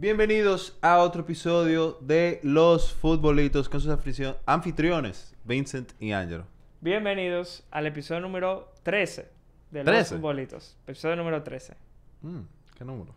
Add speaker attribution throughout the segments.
Speaker 1: Bienvenidos a otro episodio de Los Futbolitos con sus anfitriones, Vincent y Angelo.
Speaker 2: Bienvenidos al episodio número 13 de Los Futbolitos. Episodio número 13.
Speaker 1: Mm, ¿Qué número?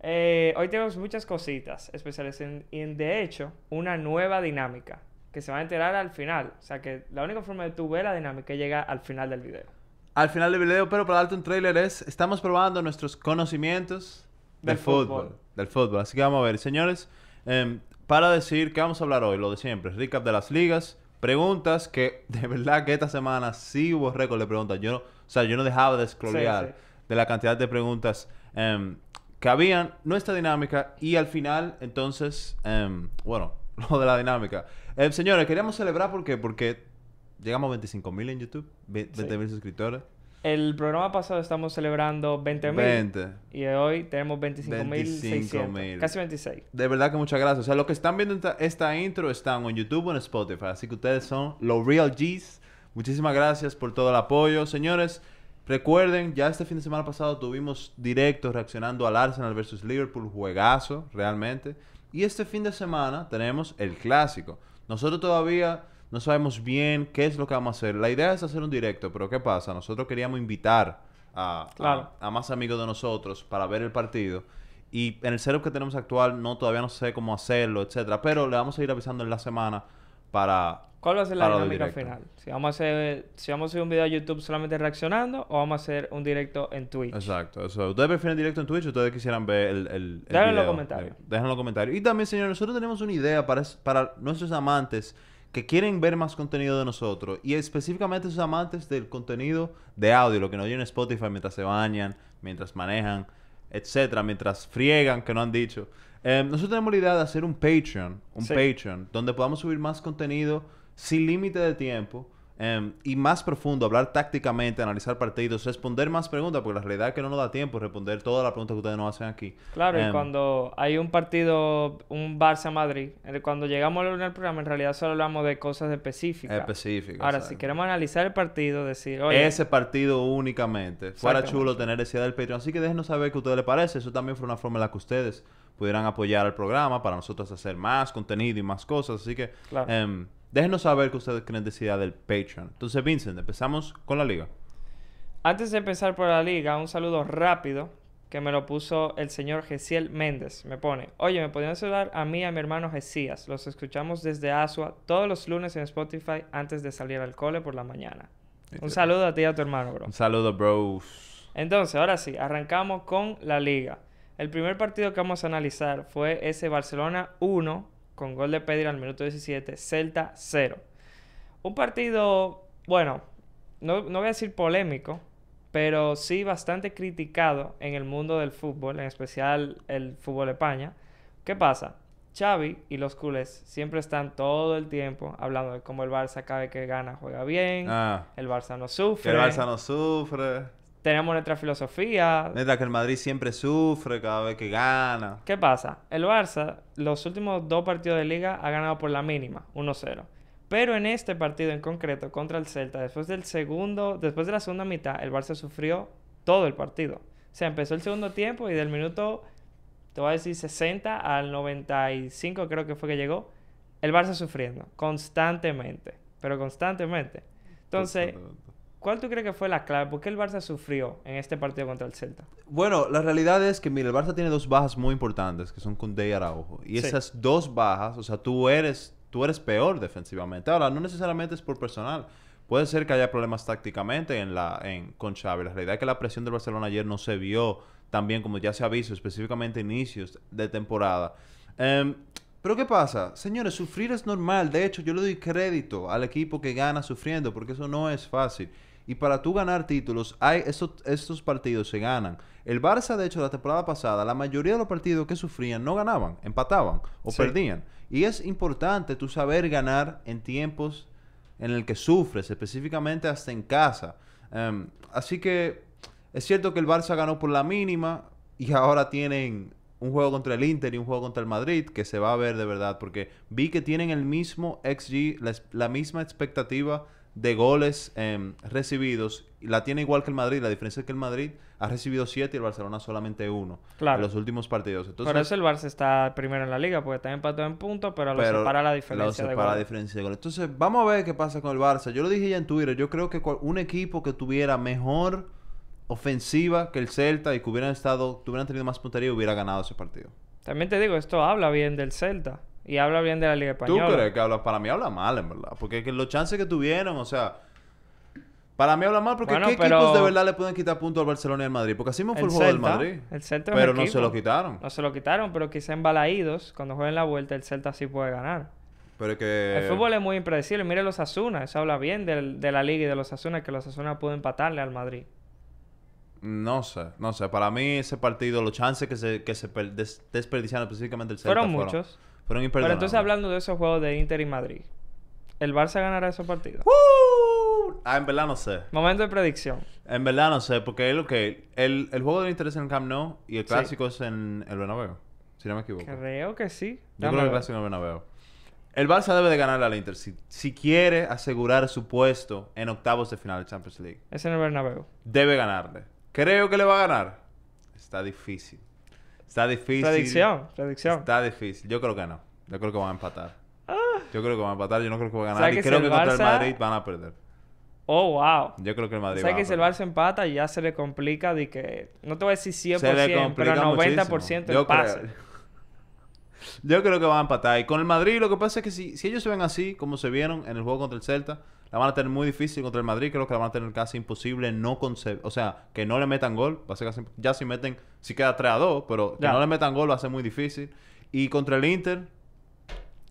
Speaker 2: Eh, hoy tenemos muchas cositas especiales en, y de hecho una nueva dinámica que se va a enterar al final. O sea que la única forma de tu ver la dinámica es llegar al final del video.
Speaker 1: Al final del video, pero para darte un trailer es, estamos probando nuestros conocimientos de fútbol del fútbol. Así que vamos a ver, señores, em, para decir que vamos a hablar hoy, lo de siempre, recap de las ligas, preguntas que de verdad que esta semana sí hubo récord de preguntas. Yo, o sea, yo no dejaba de scrollear de la cantidad de preguntas em, que habían, nuestra dinámica y al final, entonces, em, bueno, lo de la dinámica. señores, queríamos celebrar, ¿por qué? Porque llegamos a 25.000 en YouTube, 20.000 suscriptores.
Speaker 2: El programa pasado estamos celebrando 20.000 20. Y hoy tenemos 25 Casi 26.
Speaker 1: De verdad que muchas gracias. O sea, los que están viendo esta intro están en YouTube o en Spotify. Así que ustedes son los Real Gs. Muchísimas gracias por todo el apoyo. Señores, recuerden, ya este fin de semana pasado tuvimos directos reaccionando al Arsenal versus Liverpool. Juegazo, realmente. Y este fin de semana tenemos el clásico. Nosotros todavía no sabemos bien qué es lo que vamos a hacer. La idea es hacer un directo, pero ¿qué pasa? Nosotros queríamos invitar a, a, más amigos de nosotros para ver el partido. Y en el setup que tenemos actual, no todavía no sé cómo hacerlo, etcétera. Pero le vamos a ir avisando en la semana para. ¿Cuál va a ser la dinámica final?
Speaker 2: Si vamos a hacer, si vamos a hacer un video de YouTube solamente reaccionando o vamos a hacer un directo en Twitch.
Speaker 1: Exacto. Eso. ustedes prefieren directo en Twitch o ustedes quisieran ver el, el, Déjenlo en los comentarios. Déjenlo en los comentarios. Y también, señores, nosotros tenemos una idea para, para nuestros amantes que quieren ver más contenido de nosotros y específicamente sus amantes del contenido de audio, lo que nos oyen en Spotify mientras se bañan, mientras manejan, etcétera, mientras friegan, que no han dicho. Eh, nosotros tenemos la idea de hacer un Patreon, un Patreon, donde podamos subir más contenido sin límite de tiempo Em, y más profundo, hablar tácticamente, analizar partidos, responder más preguntas, porque la realidad es que no nos da tiempo responder todas las preguntas que ustedes nos hacen aquí. Claro, y em,
Speaker 2: cuando hay un partido, un Barça-Madrid, cuando llegamos al programa, en realidad solo hablamos de cosas específicas. Específicas. Ahora, si queremos analizar el partido, decir, oye. Ese
Speaker 1: partido únicamente. Fuera chulo tener ese idea del Patreon. Así que déjenos saber qué a ustedes les parece. Eso también fue una forma en la que ustedes pudieran apoyar al programa para nosotros hacer más contenido y más cosas. Así que. Em, Déjenos saber qué ustedes creen de del Patreon. Entonces, Vincent, empezamos con la liga.
Speaker 2: Antes de empezar por la liga, un saludo rápido que me lo puso el señor Gesiel Méndez. Me pone, oye, ¿me podrían saludar a mí y a mi hermano Jesías. Los escuchamos desde Asua todos los lunes en Spotify antes de salir al cole por la mañana. Un saludo a ti y a tu hermano, bro. Un
Speaker 1: saludo, bros.
Speaker 2: Entonces, ahora sí, arrancamos con la liga. El primer partido que vamos a analizar fue ese Barcelona 1, con gol de Pedri al minuto 17, Celta 0. Un partido, bueno, no, no voy a decir polémico, pero sí bastante criticado en el mundo del fútbol, en especial el fútbol de España. ¿Qué pasa? Xavi y los culés siempre están todo el tiempo hablando de cómo el Barça cada vez que gana juega bien, ah. el Barça no sufre. el Barça no sufre tenemos nuestra filosofía. Neta, que el Madrid siempre
Speaker 1: sufre cada vez que gana.
Speaker 2: ¿Qué pasa? El Barça, los últimos dos partidos de liga, ha ganado por la mínima, 1-0. Pero en este partido en concreto, contra el Celta, después del segundo, después de la segunda mitad, el Barça sufrió todo el partido. O sea, empezó el segundo tiempo y del minuto, te voy a decir 60 al 95 creo que fue que llegó, el Barça sufriendo constantemente, pero constantemente. Entonces, pues, ¿Cuál tú crees que fue la clave? ¿Por qué el Barça sufrió en este partido contra el Celta?
Speaker 1: Bueno, la realidad es que, mire, el Barça tiene dos bajas muy importantes, que son Koundé y Araujo. Y esas dos bajas, o sea, tú eres, tú eres peor defensivamente. Ahora, no necesariamente es por personal. Puede ser que haya problemas tácticamente en la, en, con Xavi. La realidad es que la presión del Barcelona ayer no se vio tan bien como ya se ha visto, específicamente inicios de temporada. Em, pero ¿qué pasa? Señores, sufrir es normal. De hecho, yo le doy crédito al equipo que gana sufriendo, porque eso no es fácil. Y para tú ganar títulos, hay estos, estos partidos se ganan. El Barça, de hecho, la temporada pasada, la mayoría de los partidos que sufrían no ganaban, empataban o perdían. Y es importante tú saber ganar en tiempos en el que sufres, específicamente hasta en casa. Em, así que es cierto que el Barça ganó por la mínima y ahora tienen un juego contra el Inter y un juego contra el Madrid que se va a ver de verdad, porque vi que tienen el mismo XG, la misma expectativa de goles em, recibidos la tiene igual que el Madrid. La diferencia es que el Madrid ha recibido 7 y el Barcelona solamente 1 en los últimos partidos. Entonces, Por eso
Speaker 2: el Barça está primero en la liga, porque está empatado en puntos, pero, lo separa la diferencia de la diferencia
Speaker 1: Entonces, vamos a ver qué pasa con el Barça. Yo lo dije ya en Twitter, yo creo que un equipo que tuviera mejor ofensiva que el Celta y que hubieran estado, que hubieran tenido más puntería, hubiera ganado ese partido.
Speaker 2: También te digo, esto habla bien del Celta. Y habla bien de la Liga
Speaker 1: Española. ¿Tú crees que habla? Para mí habla mal, en verdad. Porque los chances que tuvieron, o sea... Para mí habla mal porque ¿qué equipos de verdad
Speaker 2: le pueden quitar puntos
Speaker 1: al Barcelona y al Madrid? Porque así me fue el, juego del Madrid. El Celta Pero no se lo quitaron.
Speaker 2: No se lo quitaron, pero quizá balaídos, cuando jueguen la vuelta, el Celta sí puede ganar. Pero que... El fútbol es muy impredecible. Mire los Asuna. Eso habla bien de, la liga y de los Asuna, que los Asuna pueden empatarle al Madrid.
Speaker 1: No sé, no sé. Para mí ese partido, los chances que se, desperdiciaron específicamente el Celta fueron... muchos. Pero entonces,
Speaker 2: hablando de esos juegos de Inter y Madrid, ¿el Barça ganará esos partidos? ¡Uh!
Speaker 1: Ah, en verdad no sé.
Speaker 2: Momento de predicción.
Speaker 1: En verdad no sé, porque lo que. El, juego de Inter es en el Camp Nou y el clásico es en el Bernabéu, si no me equivoco.
Speaker 2: Creo que sí. Yo creo que el clásico
Speaker 1: en el Bernabéu. El Barça debe de ganar al Inter si, si, quiere asegurar su puesto en octavos de final de Champions League.
Speaker 2: Es en el Bernabéu.
Speaker 1: Debe ganarle. Creo que le va a ganar. Está difícil. Está difícil. Predicción, predicción. Está difícil. Yo creo que no. Yo creo que van a empatar. Ah. Yo creo que van a empatar. Yo no creo que van a ganar. y creo que contra el Madrid van a perder.
Speaker 2: Oh, wow.
Speaker 1: Yo creo que el Madrid. O sea, que si
Speaker 2: el Barça empata, ya se le complica de que. No te voy a decir 100%, pero 90% el pase.
Speaker 1: Yo creo que van a empatar. Y con el Madrid, lo que pasa es que si ellos se ven así, como se vieron en el juego contra el Celta, la van a tener muy difícil contra el Madrid, creo que la van a tener casi imposible, no conce o sea, que no le metan gol, va a ser casi ya si meten, si queda 3 a 2, pero que no le metan gol va a ser muy difícil. Y contra el Inter,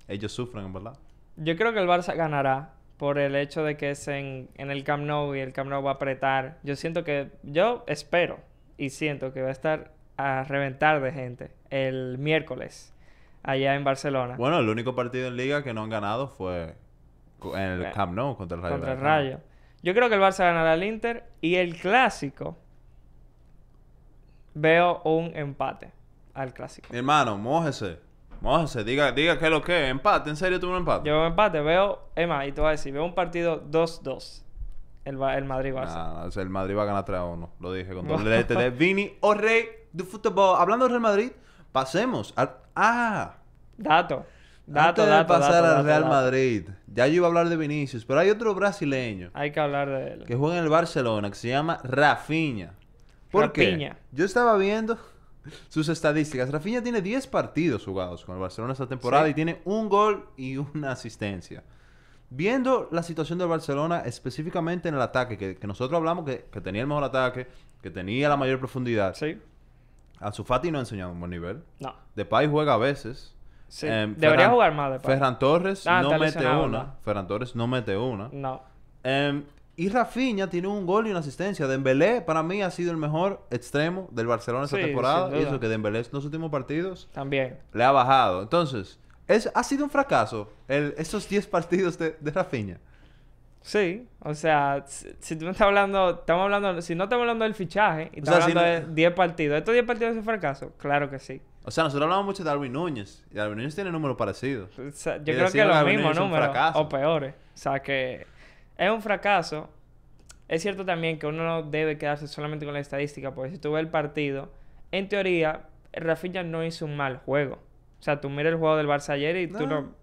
Speaker 1: ellos sufren, en ¿verdad?
Speaker 2: Yo creo que el Barça ganará por el hecho de que es en, en el Camp Nou y el Camp Nou va a apretar. Yo siento que, yo espero y siento que va a estar a reventar de gente el miércoles allá en Barcelona.
Speaker 1: Bueno, el único partido en liga que no han ganado fue en el eh, Camp Nou contra el Rayo. Contra el Rayo.
Speaker 2: Yo creo que el Barça ganará al Inter y el clásico veo un empate al clásico.
Speaker 1: hermano, mójese.
Speaker 2: Mójese, diga, diga qué es lo que es. Empate, en serio tú un empate. Yo un empate, veo, Emma, y tú voy a decir, veo un partido 2-2. El, el Madrid-Barça.
Speaker 1: el Madrid va a ganar 3-1. Lo dije con todo el de Vini o oh, Rey de fútbol.
Speaker 2: Hablando del Real Madrid,
Speaker 1: pasemos al.
Speaker 2: ¡Ah! Dato. Dato, de pasar al Real
Speaker 1: Madrid, ya yo iba a hablar de Vinicius, pero hay otro brasileño. Hay que hablar de él. Que juega en el Barcelona, que se llama Rafinha.
Speaker 2: ¿Por Rafinha.
Speaker 1: Yo estaba viendo sus estadísticas. Rafinha tiene 10 partidos jugados con el Barcelona esta temporada y tiene un gol y una asistencia. Viendo la situación del Barcelona, específicamente en el ataque, que, nosotros hablamos que, que, tenía el mejor ataque, que tenía la mayor profundidad. Sí. A Fati no ha enseñado un buen nivel. No. De Depay juega a veces. Em, Debería jugar más de Ferran Torres ah, no mete una. Ferran Torres no mete una. No. Em, y Rafinha tiene un gol y una asistencia. Dembélé para mí ha sido el mejor extremo del Barcelona esta temporada. Y eso que Dembélé en los últimos partidos también le ha bajado. Entonces, es, ha sido un fracaso el, esos 10 partidos de, de Rafinha.
Speaker 2: Sí, o sea, si, tú me estás hablando, estamos hablando, si no estamos hablando del fichaje, y estamos hablando 10 partidos, ¿estos 10 partidos es un fracaso? Claro que sí. O sea, nosotros hablamos mucho de Darwin
Speaker 1: Núñez. Y Darwin Núñez tiene números parecidos. yo creo que es los mismos números. O
Speaker 2: peores. O sea, que es un fracaso. Es cierto también que uno no debe quedarse solamente con la estadística, porque si tú ves el partido, en teoría, Rafinha no hizo un mal juego. O sea, tú miras el juego del Barça ayer y tú no.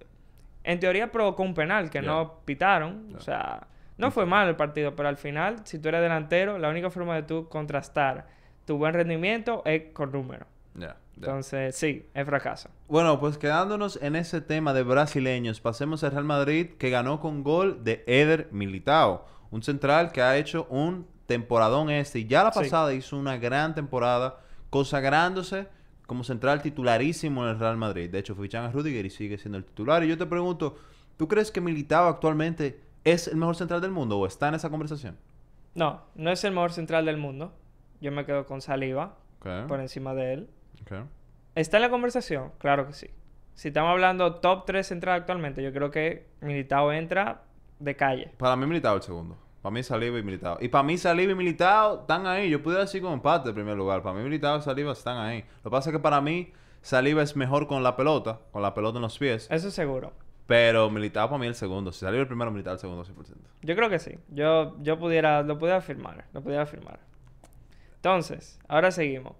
Speaker 2: En teoría provocó un penal que no pitaron. O sea, no fue mal el partido, pero al final, si tú eres delantero, la única forma de tú contrastar tu buen rendimiento es con números. Ya. Entonces, sí, es fracaso.
Speaker 1: Bueno, pues quedándonos en ese tema de brasileños, pasemos al Real Madrid que ganó con gol de Eder Militao, un central que ha hecho un temporadón este y ya la pasada hizo una gran temporada consagrándose como central titularísimo en el Real Madrid. De hecho, fichan a Rudiger y sigue siendo el titular. Y yo te pregunto, ¿tú crees que Militao actualmente es el mejor central del mundo o está en esa conversación?
Speaker 2: No, no es el mejor central del mundo. Yo me quedo con Saliba por encima de él. ¿Está en la conversación? Claro que sí. Si estamos hablando top 3 central actualmente, yo creo que Militado entra de calle.
Speaker 1: Para mí Militao el segundo. Para mí Saliba y Militao. Y para mí Saliba y Militado están ahí. Yo pudiera decir como empate en primer lugar. Para mí Militao y Saliba están ahí. Lo que pasa es que para mí Saliba es mejor con la pelota. Con la pelota en los pies. Eso seguro. Pero Militado para mí el segundo. Si Saliba el primero, Militao el segundo 100%.
Speaker 2: Yo creo que sí. Yo, yo pudiera... Lo pudiera afirmar. Lo pudiera afirmar. Entonces, ahora seguimos.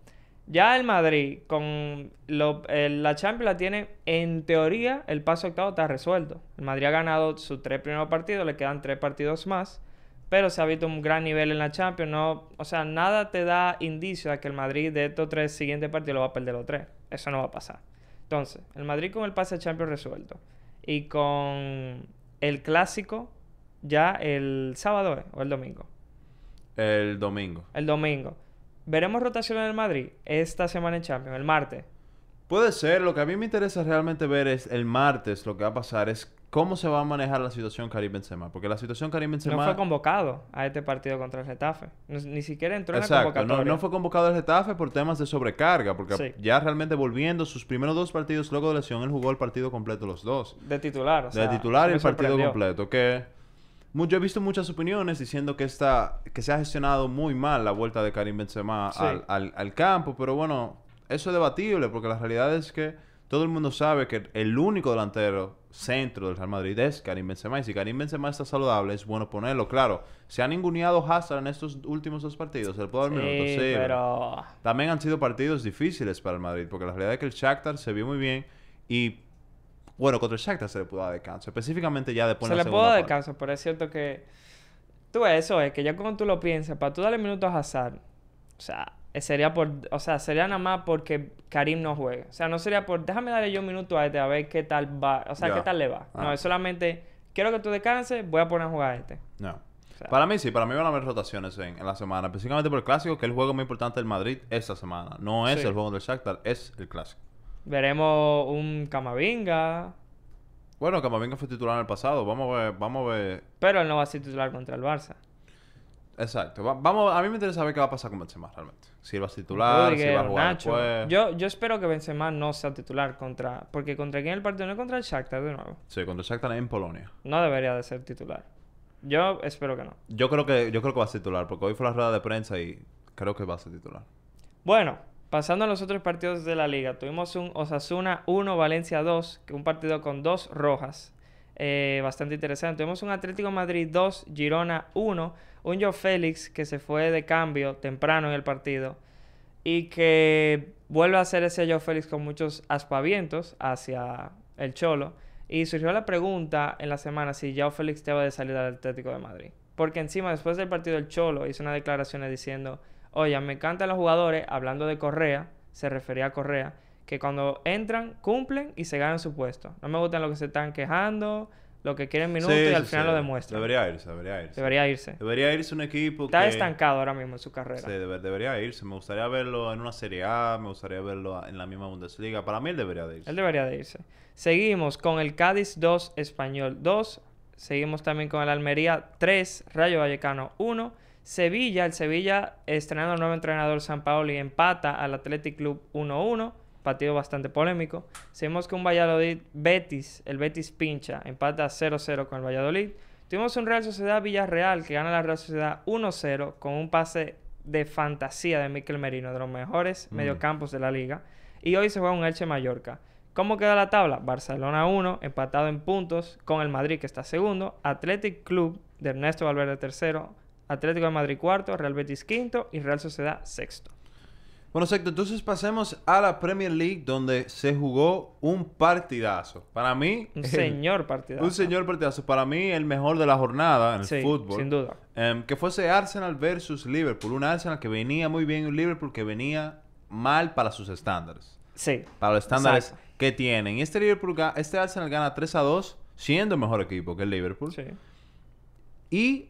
Speaker 2: Ya el Madrid con la Champions la tiene, en teoría, el paso octavo está resuelto. El Madrid ha ganado sus tres primeros partidos, le quedan tres partidos más, pero se ha visto un gran nivel en la Champions. No, o sea, nada te da indicio de que el Madrid de estos tres siguientes partidos lo va a perder los tres. Eso no va a pasar. Entonces, el Madrid con el pase de Champions resuelto y con el clásico ya el sábado o el domingo.
Speaker 1: El domingo.
Speaker 2: El domingo. ¿Veremos rotación en el Madrid esta semana en Champions, el martes?
Speaker 1: Puede ser. Lo que a mí me interesa realmente ver es el martes lo que va a pasar es cómo se va a manejar la situación Karim Benzema. Porque la situación Karim Benzema... No fue
Speaker 2: convocado a este partido contra el Getafe. ni siquiera entró en la convocatoria. No, no fue
Speaker 1: convocado al Getafe por temas de sobrecarga. Porque ya realmente volviendo sus primeros dos partidos luego de lesión, él jugó el partido completo los dos.
Speaker 2: De titular, o sea, De titular y el partido
Speaker 1: completo. Que yo he visto muchas opiniones diciendo que, está, que se ha gestionado muy mal la vuelta de Karim Benzema al, campo, pero bueno, eso es debatible porque la realidad es que todo el mundo sabe que el único delantero centro del Real Madrid es Karim Benzema y si Karim Benzema está saludable es bueno ponerlo. Claro, se han ninguneado Hazard en estos últimos dos partidos, el poder minuto, sí, pero... También han sido partidos difíciles para el Madrid porque la realidad es que el Shakhtar se vio muy bien y bueno, contra el Shakhtar se le pudo dar descanso. Específicamente ya después de se le pudo dar
Speaker 2: descanso, pero es cierto que... Tú eso es, que ya como tú lo piensas, para tú darle minutos a Hazard, o sea, eh, sería por... O sea, sería nada más porque Karim no juega. O sea, no sería por... Déjame darle yo un minuto a este a ver qué tal va... O sea, qué tal le va. No, ah. es solamente... Quiero que tú descanses, voy a poner a jugar a este.
Speaker 1: No. para mí sí, para mí van a haber rotaciones en, la semana. Específicamente por el Clásico, que es el juego más importante del Madrid esta semana. No es el juego del Shakhtar, es el Clásico.
Speaker 2: Veremos un Camavinga.
Speaker 1: Bueno, Camavinga fue titular en el pasado. Vamos a ver, vamos a ver.
Speaker 2: Pero él no va a ser titular contra el Barça.
Speaker 1: Exacto. vamos, a mí me interesa saber qué va a pasar con Benzema realmente. Si va a ser titular, si va a jugar
Speaker 2: Yo, yo espero que Benzema no sea titular contra... Porque ¿contra quién el partido? No contra el Shakhtar de nuevo.
Speaker 1: Sí, contra el Shakhtar en Polonia.
Speaker 2: No debería de ser titular. Yo espero que no.
Speaker 1: Yo creo que, yo creo que va a ser titular porque hoy fue la rueda de prensa y creo que va a ser titular.
Speaker 2: Bueno, Pasando a los otros partidos de la liga, tuvimos un Osasuna 1, Valencia 2, un partido con dos rojas. Eh, bastante interesante. Tuvimos un Atlético Madrid 2, Girona 1, un Joe Félix que se fue de cambio temprano en el partido y que vuelve a ser ese Joe Félix con muchos aspavientos hacia el Cholo. Y surgió la pregunta en la semana si Joe Félix te va de salir al Atlético de Madrid. Porque encima, después del partido el Cholo, hizo una declaración diciendo Oye, me encantan los jugadores, hablando de Correa, se refería a Correa, que cuando entran, cumplen y se ganan su puesto. No me gustan lo que se están quejando, lo que quieren minutos y al final lo demuestran. Debería irse, debería irse. Debería irse. Debería irse un equipo Está estancado ahora mismo en su carrera.
Speaker 1: Sí, debería irse. Me gustaría verlo en una Serie A, me gustaría verlo en la misma Bundesliga. Para mí él debería irse.
Speaker 2: Él debería de irse. Seguimos con el Cádiz 2, Español 2. Seguimos también con el Almería 3, Rayo Vallecano 1. Sevilla, el Sevilla estrenando al nuevo entrenador San y empata al Athletic Club 1-1, partido bastante polémico. Seguimos con Valladolid Betis, el Betis pincha, empata 0-0 con el Valladolid. Tuvimos un Real Sociedad Villarreal que gana la Real Sociedad 1-0 con un pase de fantasía de Miquel Merino, de los mejores mm. mediocampos de la liga. Y hoy se juega un Elche Mallorca. ¿Cómo queda la tabla? Barcelona 1, empatado en puntos con el Madrid que está segundo, Athletic Club de Ernesto Valverde tercero, Atlético de Madrid cuarto, Real Betis quinto y Real Sociedad sexto.
Speaker 1: Bueno, sexto. entonces pasemos a la Premier League donde se jugó un partidazo. Para mí... Un señor partidazo. Un señor partidazo. Para mí el mejor de la jornada en el sí, fútbol. sin duda. Em, que fuese Arsenal versus Liverpool. Un Arsenal que venía muy bien y un Liverpool que venía mal para sus estándares. Sí. Para los estándares que tienen. Y este, Liverpool, este Arsenal gana 3 a 2 siendo el mejor equipo que el Liverpool. Sí. Y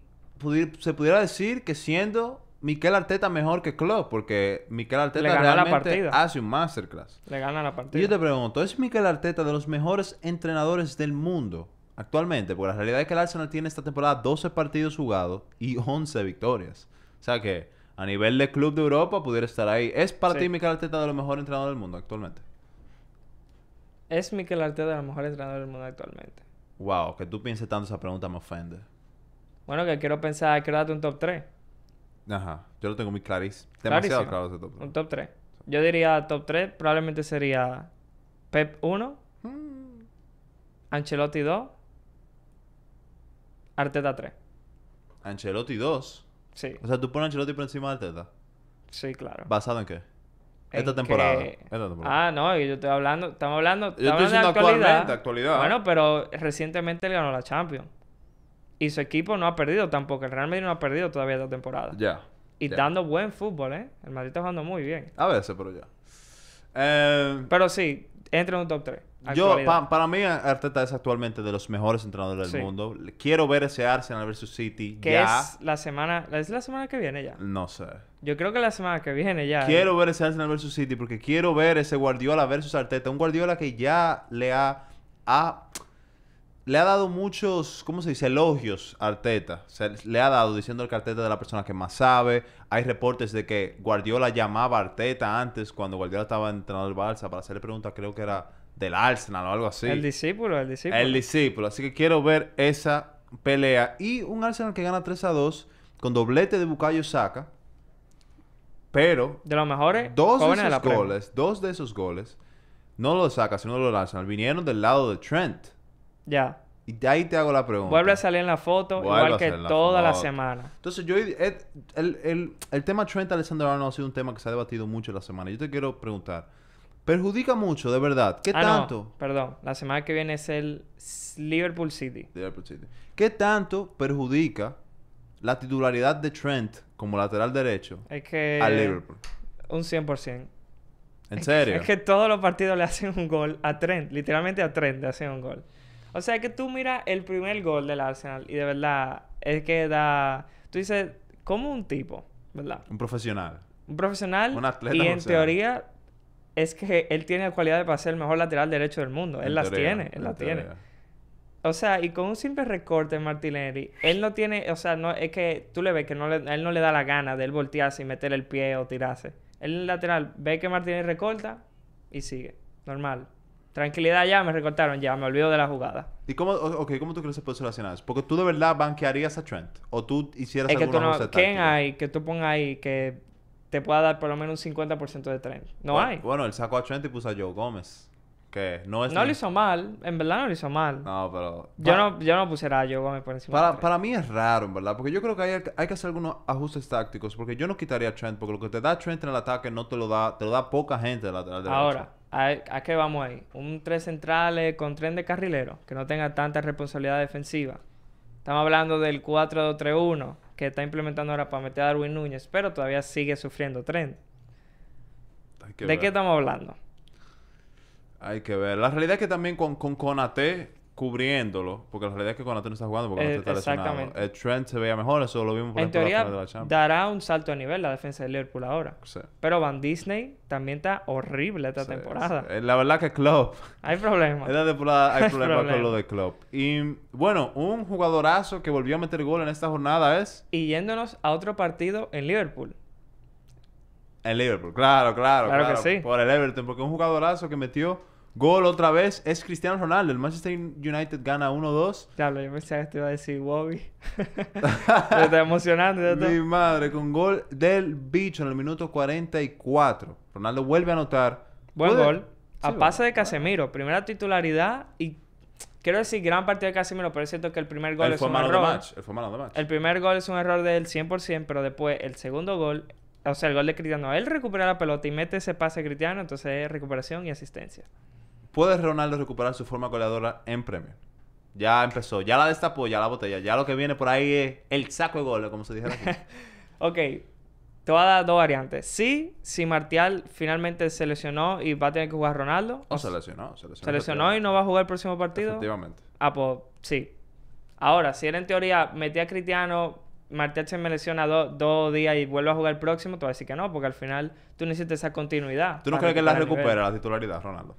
Speaker 1: se pudiera decir que siendo Miquel Arteta mejor que Klopp, porque Miquel Arteta realmente hace un masterclass. Le gana la partida. yo te pregunto, ¿es Miquel Arteta de los mejores entrenadores del mundo actualmente? Porque la realidad es que el Arsenal tiene esta temporada 12 partidos jugados y 11 victorias. O sea que a nivel de club de Europa pudiera estar ahí. ¿Es para ti Miquel Arteta de los mejores entrenadores del mundo actualmente?
Speaker 2: ¿Es Miquel Arteta de los mejores entrenadores del mundo actualmente?
Speaker 1: Wow, que tú pienses tanto esa pregunta me ofende.
Speaker 2: Bueno, que quiero pensar, quiero darte un top 3.
Speaker 1: Ajá, yo lo tengo muy clarísimo. Demasiado claro ese top 3. Un
Speaker 2: top 3. Yo diría top 3, probablemente sería Pep 1, mm. Ancelotti 2, Arteta 3.
Speaker 1: Ancelotti 2. Sí. O sea, tú pones Ancelotti por encima de Arteta. Sí, claro. ¿Basado en qué? esta, temporada. esta temporada.
Speaker 2: Ah, no, yo estoy hablando, estamos hablando, de actualidad. actualidad. Bueno, pero recientemente él ganó la Champions. Y su equipo no ha perdido tampoco. El Real Madrid no ha perdido todavía esta temporada. Ya. y dando buen fútbol, ¿eh? El Madrid está jugando muy bien. A veces, pero ya. Eh, pero sí, entra en un top 3. Yo,
Speaker 1: para mí, Arteta es actualmente de los mejores entrenadores del mundo. Quiero ver ese Arsenal versus City que es
Speaker 2: la semana... ¿Es la semana que viene ya? No sé. Yo creo que la semana que viene ya. ¿eh? Quiero
Speaker 1: ver ese Arsenal versus City porque quiero ver ese Guardiola versus Arteta. Un Guardiola que ya le ha le ha dado muchos, ¿cómo se dice? Elogios a Arteta. Se, le ha dado diciendo que Arteta es la persona que más sabe. Hay reportes de que Guardiola llamaba a Arteta antes, cuando Guardiola estaba entrenando el Barça, para hacerle preguntas, creo que era del Arsenal o algo así. El
Speaker 2: discípulo, el discípulo. El
Speaker 1: discípulo. Así que quiero ver esa pelea. Y un Arsenal que gana 3 a 2 con doblete de Bukayo saca
Speaker 2: Pero. De los mejores. Dos de esos goles.
Speaker 1: Dos de esos goles. No lo saca, sino lo del Arsenal. Vinieron del lado de Trent. Ya. Y ahí te hago la pregunta.
Speaker 2: Vuelve a salir en la foto, igual que toda la semana.
Speaker 1: Entonces, yo. El, el, el, tema Trent Alexander Arnold ha sido un tema que se ha debatido mucho en la semana. Yo te quiero preguntar. ¿Perjudica mucho, de verdad? ¿Qué ah, tanto?
Speaker 2: Perdón, la semana que viene es el Liverpool City. Liverpool City.
Speaker 1: ¿Qué tanto perjudica la titularidad de Trent como lateral derecho es que... al Liverpool?
Speaker 2: Un 100%. ¿En serio? es que todos los partidos le hacen un gol a Trent, literalmente a Trent le hacen un gol. O sea que tú miras el primer gol del Arsenal y de verdad es que da. Tú dices, como un tipo, ¿verdad?
Speaker 1: Un profesional.
Speaker 2: Un profesional. Un atleta. Y en teoría es que él tiene la cualidad de ser el mejor lateral derecho del mundo. él las tiene, él las tiene. O sea, y con un simple recorte en Martinelli, él no tiene, o sea, no es que tú le ves que no le, él no le da la gana de él voltearse y meter el pie o tirarse. Él en el lateral ve que Martinelli recorta y sigue, normal. Tranquilidad ya, me recortaron ya, me olvido de la jugada. ¿Y cómo, okay, ¿cómo tú crees que se puede solucionar eso? Porque tú de verdad
Speaker 1: banquearías a Trent. O tú hicieras es que tú no, ¿Quién
Speaker 2: hay que tú pongas ahí que te pueda dar por lo menos un 50% de Trent?
Speaker 1: No hay. Bueno, él sacó a Trent y puso a Joe Gómez. Que no es... No lo hizo
Speaker 2: mal. En verdad no lo hizo mal. No, pero... Yo, no, yo pusiera a Joe Gómez por encima para, para
Speaker 1: mí es raro, en verdad. Porque yo creo que hay, que hacer algunos ajustes tácticos. Porque yo no quitaría a Trent. Porque lo que te da
Speaker 2: Trent en el ataque no te lo da... Te lo da poca gente Ahora... ¿A, qué vamos ahí? Un tres centrales con tren de carrilero, que no tenga tanta responsabilidad defensiva. Estamos hablando del 4-2-3-1 que está implementando ahora para meter a Darwin Núñez, pero todavía sigue sufriendo tren. ¿De qué estamos hablando?
Speaker 1: Hay que ver. La realidad es que también con, con Conate cubriéndolo, porque la realidad es que cuando tú no estás jugando, porque no eh, estás lesionado. El Trent se veía mejor, eso lo vimos por en ejemplo, la final de la Champions.
Speaker 2: dará un salto a nivel la defensa de Liverpool ahora. Pero Van Disney también está horrible esta temporada.
Speaker 1: Eh, la verdad que Klopp. Hay problemas. Esta temporada hay problemas con lo de Klopp. Y bueno, un jugadorazo que volvió a
Speaker 2: meter gol en esta jornada es. Y yéndonos a otro partido en Liverpool.
Speaker 1: En Liverpool, claro, claro, claro. claro. Que sí. Por el Everton, porque un jugadorazo que metió Gol otra vez es Cristiano Ronaldo. El Manchester United gana 1-2. Ya, yo pensaba que te iba a decir Wobby. Pero está emocionando. Mi madre, con gol del bicho en el minuto 44. Ronaldo vuelve a anotar. Buen gol. a
Speaker 2: pase de Casemiro. Primera titularidad y quiero decir gran partido de Casemiro, pero es cierto que el primer gol es un error. Match. El, match. el primer gol es un error del 100%, pero después el segundo gol o sea, el gol de Cristiano, él recupera la pelota y mete ese pase a Cristiano, entonces es recuperación y asistencia
Speaker 1: puede Ronaldo recuperar su forma goleadora en premio? Ya empezó, ya la destapó, ya la botella, ya lo que viene por
Speaker 2: ahí es el saco de goles, como se dijera aquí. ok, te voy a dar dos variantes. Sí, si Martial finalmente se lesionó y va a tener que jugar Ronaldo. O, se lesionó, se lesionó. Se lesionó y no va a jugar el próximo partido. Efectivamente. Ah, pues sí. Ahora, si él en teoría metía a Cristiano, Martial se me lesiona dos días y vuelve a jugar el próximo, te voy a decir que no, porque al final tú necesitas esa continuidad. ¿Tú no crees que la recupera
Speaker 1: la titularidad, Ronaldo?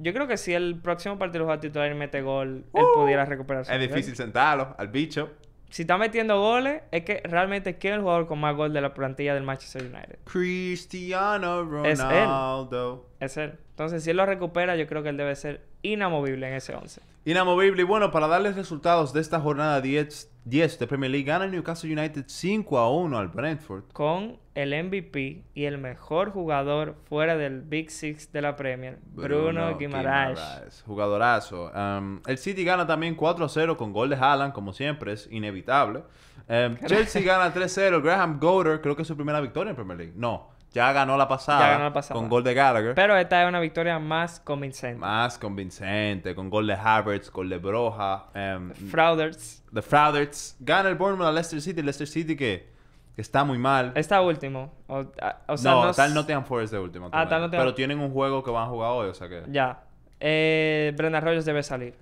Speaker 2: Yo creo que si el próximo partido juega titular y mete gol, él uh. pudiera recuperarse. Es difícil sentarlo al bicho. Si está metiendo goles, es que realmente quiere es el jugador con más gol de la plantilla del Manchester United? Cristiano Ronaldo. Es él. Es él. Entonces, si él lo recupera, yo creo que él debe ser inamovible en ese 11.
Speaker 1: Inamovible. Y bueno, para darles resultados de esta jornada 10, 10 de Premier League, gana el Newcastle United 5 a 1 al Brentford.
Speaker 2: Con el MVP y el mejor jugador fuera del Big Six de la Premier, Bruno, Guimarães
Speaker 1: Jugadorazo. Um, el City gana también 4 a 0 con gol de Haaland, como siempre, es inevitable. Um, Chelsea gana 3 a 0. Graham Goder, creo que es su primera victoria en Premier League. No. Ya ganó la pasada. Con gol de Gallagher.
Speaker 2: Pero esta es una victoria más convincente. Más
Speaker 1: convincente. Con gol de Havertz, gol de Broja. Frauders em, Frauders. The Gana el Bournemouth a Leicester City. Leicester City que, está muy mal. Está último. O,
Speaker 2: sea, no, no, tal Forest de último. Ah, pero
Speaker 1: tienen un juego que van a jugar hoy, o sea que... Ya.
Speaker 2: Eh, Brendan Rogers debe salir.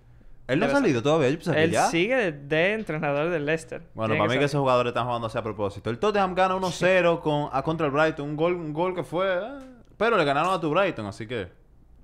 Speaker 2: Él no ha salido todavía, yo Él sigue de, entrenador
Speaker 1: del Leicester. Bueno, para mí que esos jugadores están jugando así a propósito. El Tottenham gana 1-0 contra el Brighton.
Speaker 2: Un gol, gol que fue... Eh, pero le ganaron a tu Brighton, así que...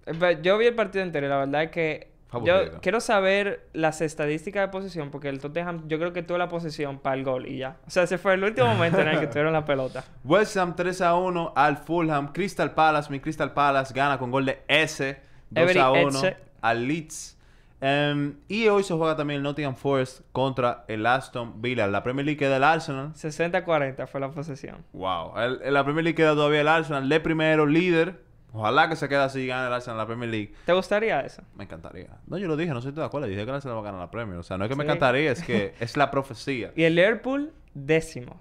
Speaker 2: Eh, yo vi el partido entero y la verdad es que... Yo quiero saber las estadísticas de posesión porque el Tottenham yo creo que tuvo la posesión para el gol y ya. O sea, se fue el último momento en el que tuvieron la pelota.
Speaker 1: West Ham 3 a 1 al Fulham. Crystal Palace, mi Crystal Palace gana con gol de S. 2 a 1 al Leeds. Em, y hoy se juega también el Nottingham Forest contra el Aston Villa. La Premier League queda el Arsenal.
Speaker 2: 60-40 fue la posesión.
Speaker 1: Wow. El, la Premier League queda todavía el Arsenal. Le primero, líder. Ojalá que se quede así y gane el Arsenal la Premier League. ¿Te gustaría
Speaker 2: eso? Me encantaría.
Speaker 1: No, yo lo dije, no sé de acuerdo. acuerdas. dije que el Arsenal va a ganar la Premier. O sea, no es que me encantaría, es que es la profecía.
Speaker 2: Y el Liverpool, décimo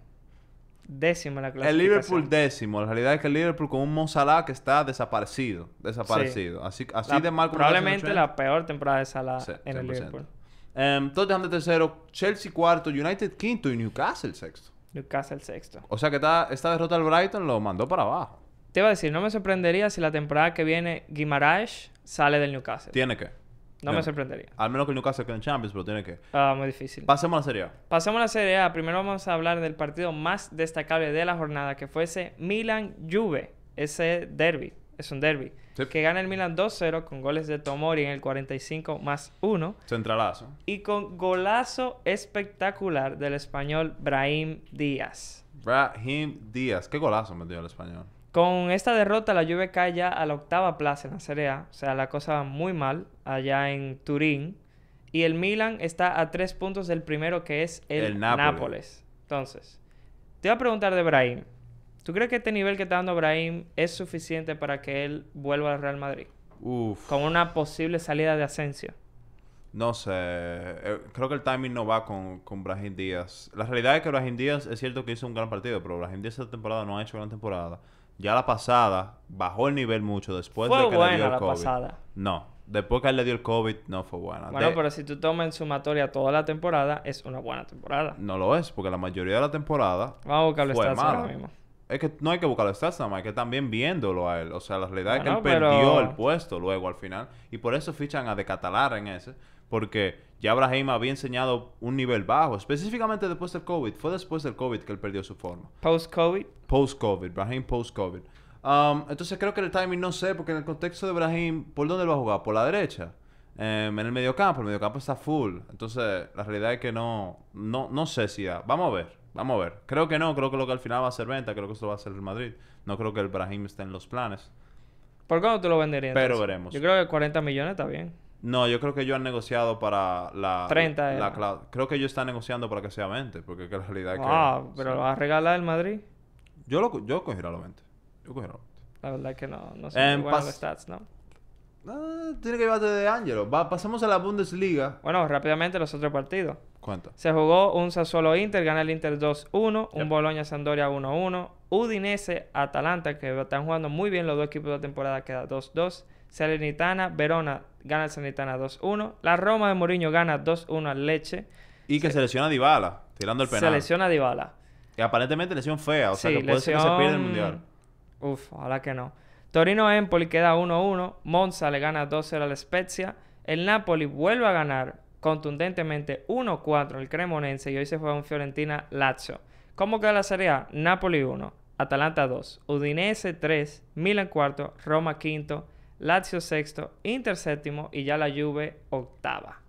Speaker 2: décimo en la clase. El Liverpool
Speaker 1: décimo. La realidad es que el Liverpool con un monsalá... que está desaparecido. Desaparecido. Así, así de mal Probablemente la peor temporada de Salah en el Liverpool. Entonces, em, Tottenham de tercero, Chelsea cuarto,
Speaker 2: United quinto y Newcastle sexto. Newcastle sexto. O sea que está, esta derrota al Brighton lo mandó para abajo. Te iba a decir, no me sorprendería si la temporada que viene Guimarães sale del Newcastle.
Speaker 1: Tiene que. No, me sorprendería. Al menos que el Newcastle quede en Champions, pero tiene que. Ah, muy difícil. Pasemos a la Serie A.
Speaker 2: Pasemos a la Serie A. Primero vamos a hablar del partido más destacable de la jornada, que fue ese Milan-Juve. Ese derby. Es un derby. Que gana el Milan 2-0 con goles de Tomori en el 45 más 1. Centralazo. Y con golazo espectacular del español Brahim Díaz. Brahim Díaz. Qué golazo metió el español. Con esta derrota, la Juve cae ya a la octava plaza en la Serie A. O sea, la cosa va muy mal allá en Turín. Y el Milan está a tres puntos del primero, que es el, Nápoles. Entonces, te voy a preguntar de Brahim. ¿Tú crees que este nivel que está dando Brahim es suficiente para que él vuelva al Real Madrid? Uf. Con una posible salida de Asensio.
Speaker 1: No sé. Eh, creo que el timing no va con, con Brahim Díaz. La realidad es que Brahim Díaz es cierto que hizo un gran partido, pero Brahim Díaz esta temporada no ha hecho gran temporada. Ya la pasada bajó el nivel mucho después de que le dio el la COVID. Pasada. No, después que él le dio el COVID no fue buena. Bueno,
Speaker 2: pero si tú tomas en sumatoria toda la temporada, es una buena temporada.
Speaker 1: No lo es, porque la mayoría de la temporada. Vamos a buscarlo fue Es que no hay que buscar los hay que también viéndolo a él. O sea, la realidad es que él perdió el puesto luego al final. Y por eso fichan a Decatalar en ese porque ya Brahim había enseñado un nivel bajo, específicamente después del COVID. Fue después del COVID que él perdió su forma. ¿Post-COVID? Post-COVID, Brahim post-COVID. Um, entonces creo que el timing no sé, porque en el contexto de Brahim, ¿por dónde lo va a jugar? ¿Por la derecha? Em, en el mediocampo, el mediocampo está full. Entonces, la realidad es que no, no, no sé si Vamos a ver, vamos a ver. Creo que no, creo que lo que al final va a ser venta, creo que eso va a ser el Madrid. No creo que el Brahim esté en los planes.
Speaker 2: ¿Por cuándo tú lo venderías? Pero veremos. Yo creo que 40 millones está bien.
Speaker 1: No, yo creo que ellos han negociado para la... 30 la, Creo que ellos están negociando para que sea 20, porque la realidad es que... Ah, pero ¿lo va a regalar el Madrid? Yo, lo, yo cogiera los 20.
Speaker 2: Yo cogiera los 20. La verdad es que no, no sé um, los stats, ¿no? Ah, tiene que llevarte de Ángelo. pasamos a la Bundesliga. Bueno, rápidamente los otros partidos. ¿Cuánto? Se jugó un Sassuolo Inter, gana el Inter 2-1, un Bologna Boloña Sandoria 1-1, Udinese Atalanta, que están jugando muy bien los dos equipos de la temporada, queda 2-2. Salernitana, Verona gana el Salernitana 2-1. La Roma de Mourinho gana 2-1 al Leche.
Speaker 1: Y que se, Dybala, tirando el penal. Se lesiona Dybala. Y aparentemente lesión fea, o sea que puede ser que se pierda el Mundial.
Speaker 2: Uf, ojalá que no. Torino-Empoli queda 1-1. Monza le gana 2-0 al Spezia. El Napoli vuelve a ganar contundentemente 1-4 el Cremonense y hoy se a un Fiorentina-Lazio. ¿Cómo queda la Serie A? Napoli 1, Atalanta 2, Udinese 3, Milan 4, Roma 5, Lazio sexto, Inter séptimo y ya la Juve octava.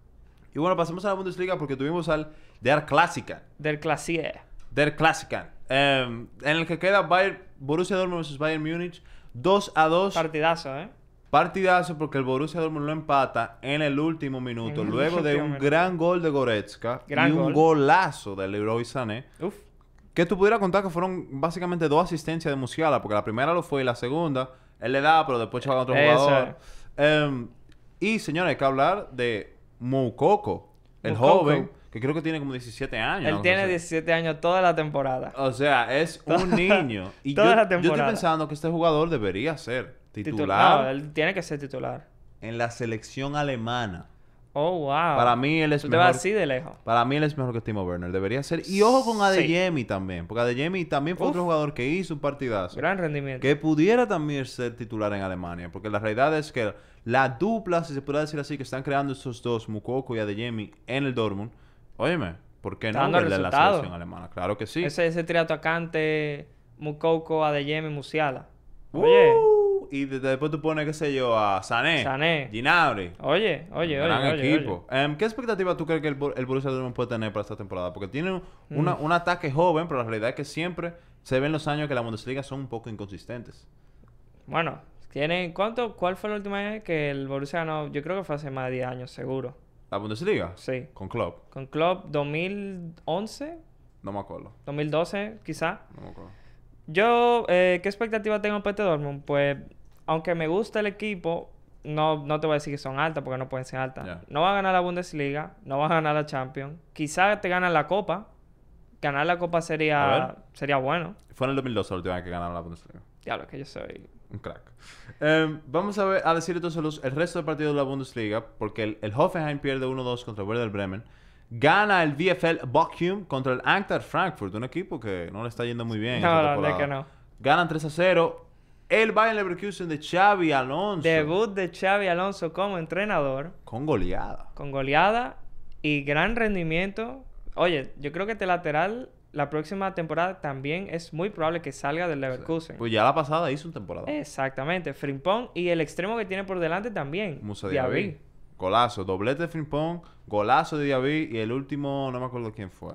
Speaker 1: Y bueno, pasemos a la Bundesliga porque tuvimos al Der Clásica.
Speaker 2: Der Clasier.
Speaker 1: Der Clásica. Em, en el que queda Bayern, Borussia Dortmund versus Bayern Múnich. 2 a 2. Partidazo, ¿eh? Partidazo porque el Borussia Dortmund lo empata en el último minuto. luego de un gran gol de Goretzka gran y un golazo de Leroy Sané. Uf. Que tú pudieras contar que fueron básicamente dos asistencias de Musiala, porque la primera lo fue y la segunda él le da, pero después choca con otro jugador. Em, y, señores, hay que hablar de Moukoko, el joven, que creo que tiene como 17 años. Él tiene
Speaker 2: 17 años toda la temporada. O
Speaker 1: sea, es un niño. Y toda la temporada. Yo estoy pensando que este jugador debería ser titular. él
Speaker 2: tiene que ser titular.
Speaker 1: En la selección alemana. Oh, wow. Para mí él es mejor. Te vas así de lejos. Para mí él es mejor que Timo Werner. Debería ser. Y ojo con Adeyemi también. Porque Adeyemi también fue otro jugador que hizo un partidazo. Gran rendimiento. Que pudiera también ser titular en Alemania. Porque la realidad es que la dupla, si se puede decir así, que están creando esos dos, Mukoko y Adeyemi, en el Dortmund. Óyeme, ¿por qué no perder la selección alemana? Claro que sí. Ese,
Speaker 2: ese Mukoko, Adeyemi, Musiala.
Speaker 1: Oye. ¡Uh! y después tú pones, qué sé yo, a Sané, Sané. ...Ginabri... Oye, oye, gran oye. equipo. Em, ¿Qué expectativa tú crees que el, Borussia Dortmund puede tener para esta temporada? Porque tiene mm. un ataque joven, pero la realidad es que siempre se ven los años que la Bundesliga son un poco
Speaker 2: inconsistentes. Bueno, ¿tienen cuánto? ¿Cuál fue la última vez que el Borussia ganó? Yo creo que fue hace más de 10 años, seguro. ¿La Bundesliga? Sí. ¿Con Klopp? Con Klopp 2011. No me acuerdo. 2012, quizá. No me acuerdo. Yo, eh, ¿qué expectativa tengo para este Dortmund? Pues aunque me gusta el equipo, no, no te voy a decir que son altas porque no pueden ser altas. No va a ganar la Bundesliga, no va a ganar la Champions. Quizás te ganan la Copa. Ganar la Copa sería, sería bueno.
Speaker 1: Fue en el 2002 la última vez que ganaron la Bundesliga.
Speaker 2: Diablo, que yo soy...
Speaker 1: Un crack. Em, vamos a, ver, a decir entonces el resto del partido de la Bundesliga, porque el, Hoffenheim pierde 1-2 contra el Werder Bremen. Gana el VFL Bochum contra el Eintracht Frankfurt, un equipo que no le está yendo muy bien. No, no, que no. Ganan 3
Speaker 2: 0. El Bayern Leverkusen de Xavi Alonso. Debut de Xavi Alonso como entrenador. Con goleada. Con goleada y gran rendimiento. Oye, yo creo que este lateral la próxima temporada también es muy probable que salga del Leverkusen. Pues ya la pasada hizo un temporada. Exactamente. Frimpong y el extremo que tiene por delante también. Musa Diaby.
Speaker 1: Golazo. Doblete de Frimpong, golazo de Diaby y el último no me acuerdo quién fue.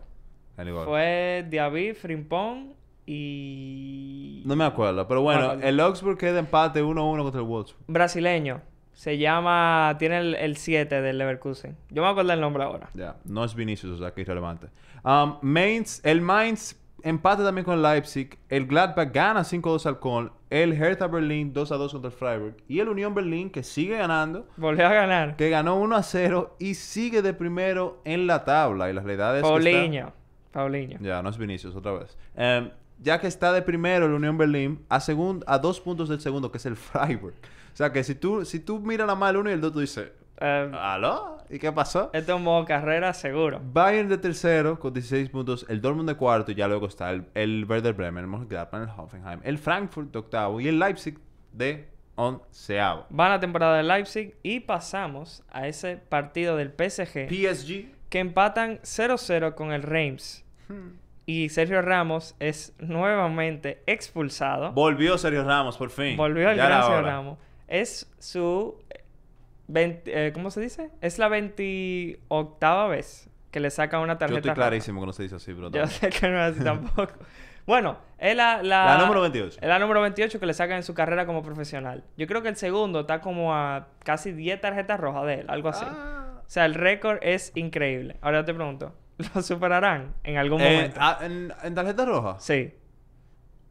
Speaker 2: Fue Diaby, Frimpong y...
Speaker 1: No me acuerdo, pero bueno, el Augsburg queda empate 1-1 contra el Wolfsburg.
Speaker 2: Brasileño. Se llama... Tiene el 7 del Leverkusen. Yo me acuerdo el nombre ahora.
Speaker 1: Ya. No es Vinicius, o sea que es relevante. Um, Mainz... El Mainz empate también con Leipzig. El Gladbach gana 5-2 al Köln. El Hertha Berlin 2-2 contra el Freiburg. Y el Unión Berlín que sigue ganando. Volvió a ganar. Que ganó 1-0 y sigue de primero en la tabla. Y las realidades Paulinho. Paulinho. Ya, no es Vinicius otra vez. Um, ya que está de primero el Unión Berlín, a, a dos puntos del segundo, que es el Freiburg. O sea que si tú, si tú miras la mal el uno y el dos, tú dices,
Speaker 2: eh, ¿aló? ¿Y qué pasó? Esto es modo carrera seguro.
Speaker 1: Bayern de tercero con 16 puntos, el Dortmund de cuarto, y ya luego está el, el Werder Bremen, el Mönchengladbach, el Hoffenheim, el Frankfurt de octavo y el Leipzig de onceavo.
Speaker 2: Va la temporada de Leipzig y pasamos a ese partido del PSG. PSG. Que empatan 0-0 con el Reims. Hmm y Sergio Ramos es nuevamente expulsado. Volvió
Speaker 1: Sergio Ramos, por fin. Volvió el Sergio Ramos.
Speaker 2: Es su... Eh, eh, ¿Cómo se dice? Es la 28 vez que le saca una tarjeta. Yo estoy clarísimo que no se dice así, bro. Yo sé que no es así tampoco. Bueno, es la, la, número 28. Es la número 28 que le sacan en su carrera como profesional. Yo creo que el segundo está como a casi 10 tarjetas rojas de él, algo así. Ah. O sea, el récord es increíble. Ahora te pregunto, lo superarán en algún eh, momento.
Speaker 1: Ah, en, tarjetas tarjeta roja? Sí.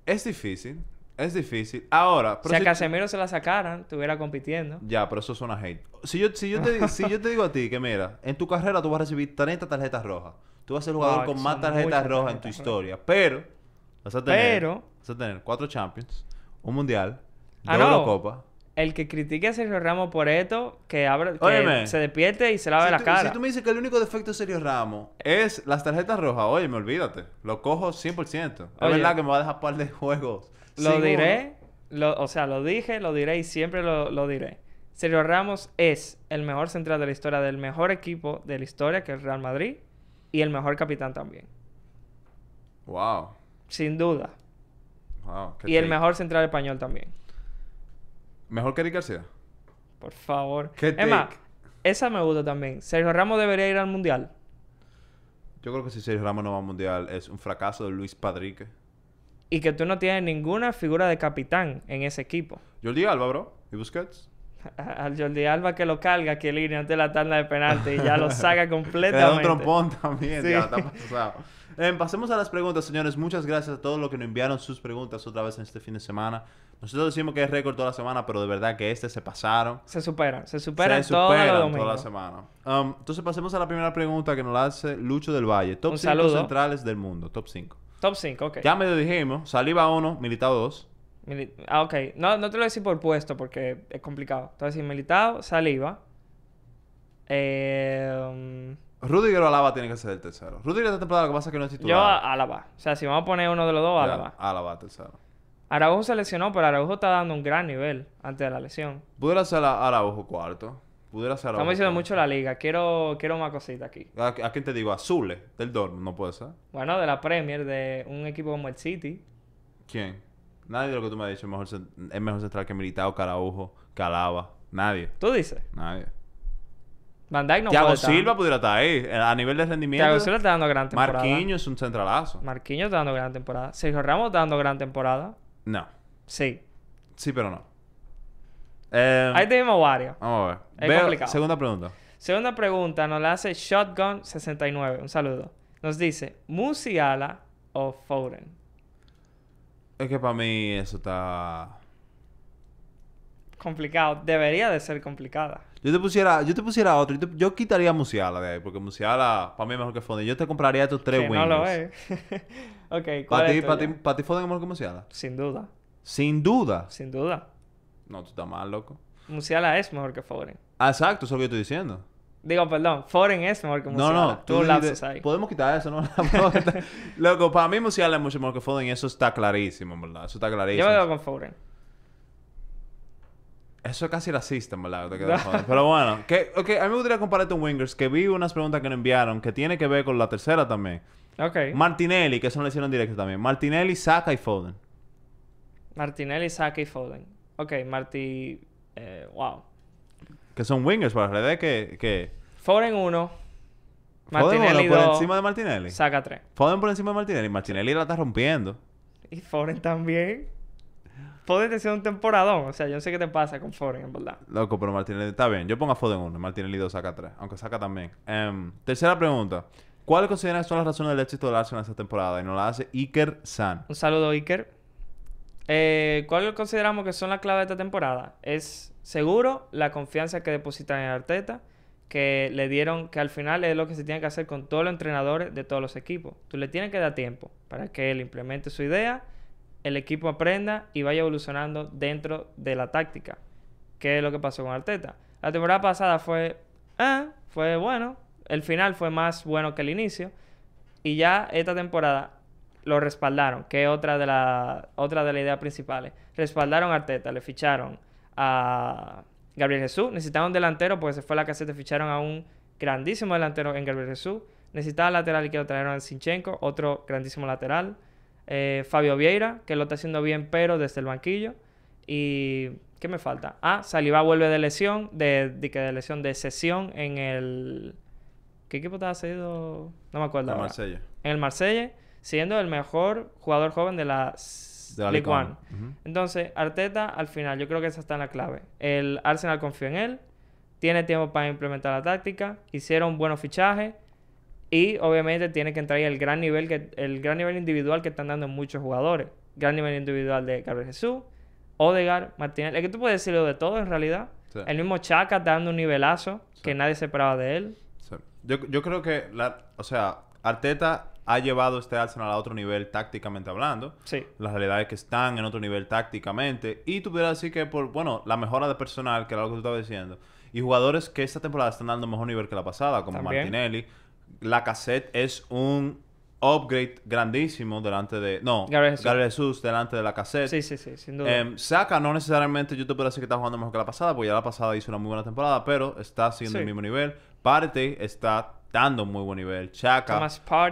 Speaker 1: Es difícil. Es difícil. Ahora, si, a Casemiro se la sacaran, estuviera compitiendo. Ya, pero eso suena hate. Si yo, si yo, te, si yo te digo a ti que, mira, en tu carrera tú vas a recibir 30 tarjetas rojas. Tú vas a ser el jugador oh, con más tarjetas rojas en tu historia. Pero, vas a tener, pero, vas a tener cuatro Champions, un Mundial, ah, dos Copa,
Speaker 2: el que critique a Sergio Ramos por esto, que, abra, se despierte y se lave la cara. Si tú
Speaker 1: me dices que el único defecto de Sergio Ramos es las tarjetas rojas, oye, me olvídate. Lo cojo 100%. es verdad que
Speaker 2: me va a dejar par de juegos. Lo diré, o sea, lo dije, lo diré y siempre lo, diré. Sergio Ramos es el mejor central de la historia, del mejor equipo de la historia, que es el Real Madrid, y el mejor capitán también. Wow. Sin duda. Wow, y el mejor central español también.
Speaker 1: ¿Mejor que Eric García?
Speaker 2: Por favor. Emma, esa me gusta también. ¿Sergio Ramos debería ir al Mundial?
Speaker 1: Yo creo que si Sergio Ramos
Speaker 2: no va al Mundial es un fracaso de Luis Padrique. Y que tú no tienes ninguna figura de capitán en ese equipo. Jordi Alba, bro. ¿Y Busquets? Al Jordi Alba que lo calga, que línea antes de la tanda de penalti y ya lo saca completamente. Le un trompón también,
Speaker 1: em, pasemos a las preguntas, señores. Muchas gracias a todos los que nos enviaron sus preguntas otra vez en este fin de semana. Nosotros decimos que es récord toda la semana, pero de verdad que este se pasaron.
Speaker 2: Se superan, se superan, se superan toda la semana.
Speaker 1: Um, entonces pasemos a la primera pregunta que nos la hace Lucho del Valle. Top 5 centrales del mundo, top 5. Top 5, ok. Ya medio dijimos, saliva 1, militado 2.
Speaker 2: ah, ok. No, no te lo voy decir por puesto porque es complicado. Entonces, voy saliva decir Eh,
Speaker 1: Rudiger o Alaba tiene que ser el tercero.
Speaker 2: Rudiger esta temporada lo que pasa que no es titular. Yo Alaba. O sea, si vamos a poner uno de los dos, Alaba.
Speaker 1: Alaba tercero.
Speaker 2: Araujo se lesionó, pero Araujo está dando un gran nivel antes de la lesión.
Speaker 1: Pudiera ser Araujo cuarto. Pudiera ser Araujo. Estamos diciendo
Speaker 2: mucho la liga. Quiero, quiero una cosita aquí.
Speaker 1: ¿A, quién te digo? Azule, del Dortmund, no puede ser.
Speaker 2: Bueno, de la Premier, de un equipo como el City.
Speaker 1: ¿Quién? Nadie de lo que tú me has dicho es mejor, es mejor central que Militao, Caraujo, Calaba. Nadie. ¿Tú dices? Nadie.
Speaker 2: Van Dijk no Thiago Silva
Speaker 1: pudiera estar ahí. Eh, a nivel de rendimiento. Thiago Silva está dando gran temporada. Marquinhos es un centralazo.
Speaker 2: Marquinhos está dando gran temporada. Sergio Ramos está dando gran temporada. No. Sí.
Speaker 1: Sí, pero no. Eh, Ahí tenemos varios. Vamos a ver. Es Segunda pregunta.
Speaker 2: Segunda pregunta nos la hace Shotgun69. Un saludo. Nos dice, ¿Musiala o Foden?
Speaker 1: Es que para mí eso está.
Speaker 2: Complicado. Debería de ser complicada.
Speaker 1: Yo te pusiera, yo te pusiera otro. Yo, quitaría Musiala de ahí, porque Musiala para mí es mejor que Foden. Yo te compraría estos tres Que no lo es.
Speaker 2: ok, ¿cuál Para ti, es
Speaker 1: para ti, Musiala. Sin duda. Sin duda. Sin duda. No, tú estás mal, loco.
Speaker 2: Musiala es mejor que Foren.
Speaker 1: Ah, exacto, eso es lo que yo estoy diciendo.
Speaker 2: Digo, perdón, Foren es mejor que Musiala. No, no, tú, lapsos ahí. Podemos quitar eso, ¿no?
Speaker 1: loco, para mí Musiala es mucho mejor que Foden y eso está clarísimo, verdad. Eso está clarísimo. Yo me quedo con Foren. Eso es casi racista, verdad. Te Pero bueno, okay, a mí me gustaría compararte con Wingers que vi unas preguntas que me enviaron que tiene que ver con la tercera también. Okay. Martinelli, que eso no lo hicieron directo también. Martinelli, Saka y Foden.
Speaker 2: Martinelli, Saka y Foden. Ok, Marti... Eh, wow.
Speaker 1: Que son wingers para RD que... que...
Speaker 2: Foden 1. Martinelli 2. por encima de Martinelli. Saca 3.
Speaker 1: Foden por encima de Martinelli. Martinelli la está rompiendo.
Speaker 2: Y Foden también. Foden te sido un temporadón. O sea, yo no sé qué te pasa con Foden, en verdad.
Speaker 1: Loco, pero Martinelli... Está bien. Yo pongo a Foden 1. Martinelli 2, saca 3. Aunque saca también. Em, tercera pregunta. ¿Cuáles consideran que son las razones del éxito
Speaker 2: del Arsenal esta temporada? Y nos la hace Iker San. Un saludo, Iker. Eh, ¿Cuáles consideramos que son las claves de esta temporada? Es seguro la confianza que depositan en Arteta, que le dieron, que al final es lo que se tiene que hacer con todos los entrenadores de todos los equipos. Tú le tienes que dar tiempo para que él implemente su idea, el equipo aprenda y vaya evolucionando dentro de la táctica. ¿Qué es lo que pasó con Arteta? La temporada pasada fue, ah, fue bueno, el final fue más bueno que el inicio. Y ya esta temporada lo respaldaron, que es otra de, la, otra de las ideas principales. Respaldaron a Arteta, le ficharon a Gabriel Jesús. Necesitaban un delantero porque se fue a la caseta, ficharon a un grandísimo delantero en Gabriel Jesús. Necesitaba lateral y que lo trajeron a Sinchenko, otro grandísimo lateral. Eh, Fabio Vieira, que lo está haciendo bien, pero desde el banquillo. Y ¿qué me falta? Ah, Saliba vuelve de lesión, de, de lesión de sesión en el ¿Qué equipo te ha seguido...? No me acuerdo. En el Marsella. En el Marsella, siendo el mejor jugador joven de la, de Entonces, Arteta, al final, yo creo que esa está en la clave. El Arsenal confió en él, tiene tiempo para implementar la táctica, hicieron buenos fichajes y obviamente tiene que entrar ahí el gran nivel, que, el gran nivel individual que están dando muchos jugadores. Gran nivel individual de Gabriel Jesús, Odegar, Martínez. Es que tú puedes decirlo de todo en realidad. El mismo Chaka dando un nivelazo que nadie se esperaba de él.
Speaker 1: Yo, creo que, la, o sea, Arteta ha llevado este Arsenal a otro nivel tácticamente hablando. Sí. Las realidades que están en otro nivel tácticamente. Y tú pudieras decir que por, bueno, la mejora de personal, que era lo que tú estabas diciendo. Y jugadores que esta temporada están dando mejor nivel que la pasada, como Martinelli. La cassette es un upgrade grandísimo delante de... No, Gabriel Jesús. delante de la cassette. Sí, sí, sí, sin duda. Em, Saca, no necesariamente yo te puedo decir que está jugando mejor que la pasada, porque ya la pasada hizo una muy buena temporada, pero está siguiendo el mismo nivel. Parte está dando muy buen nivel. Chaka,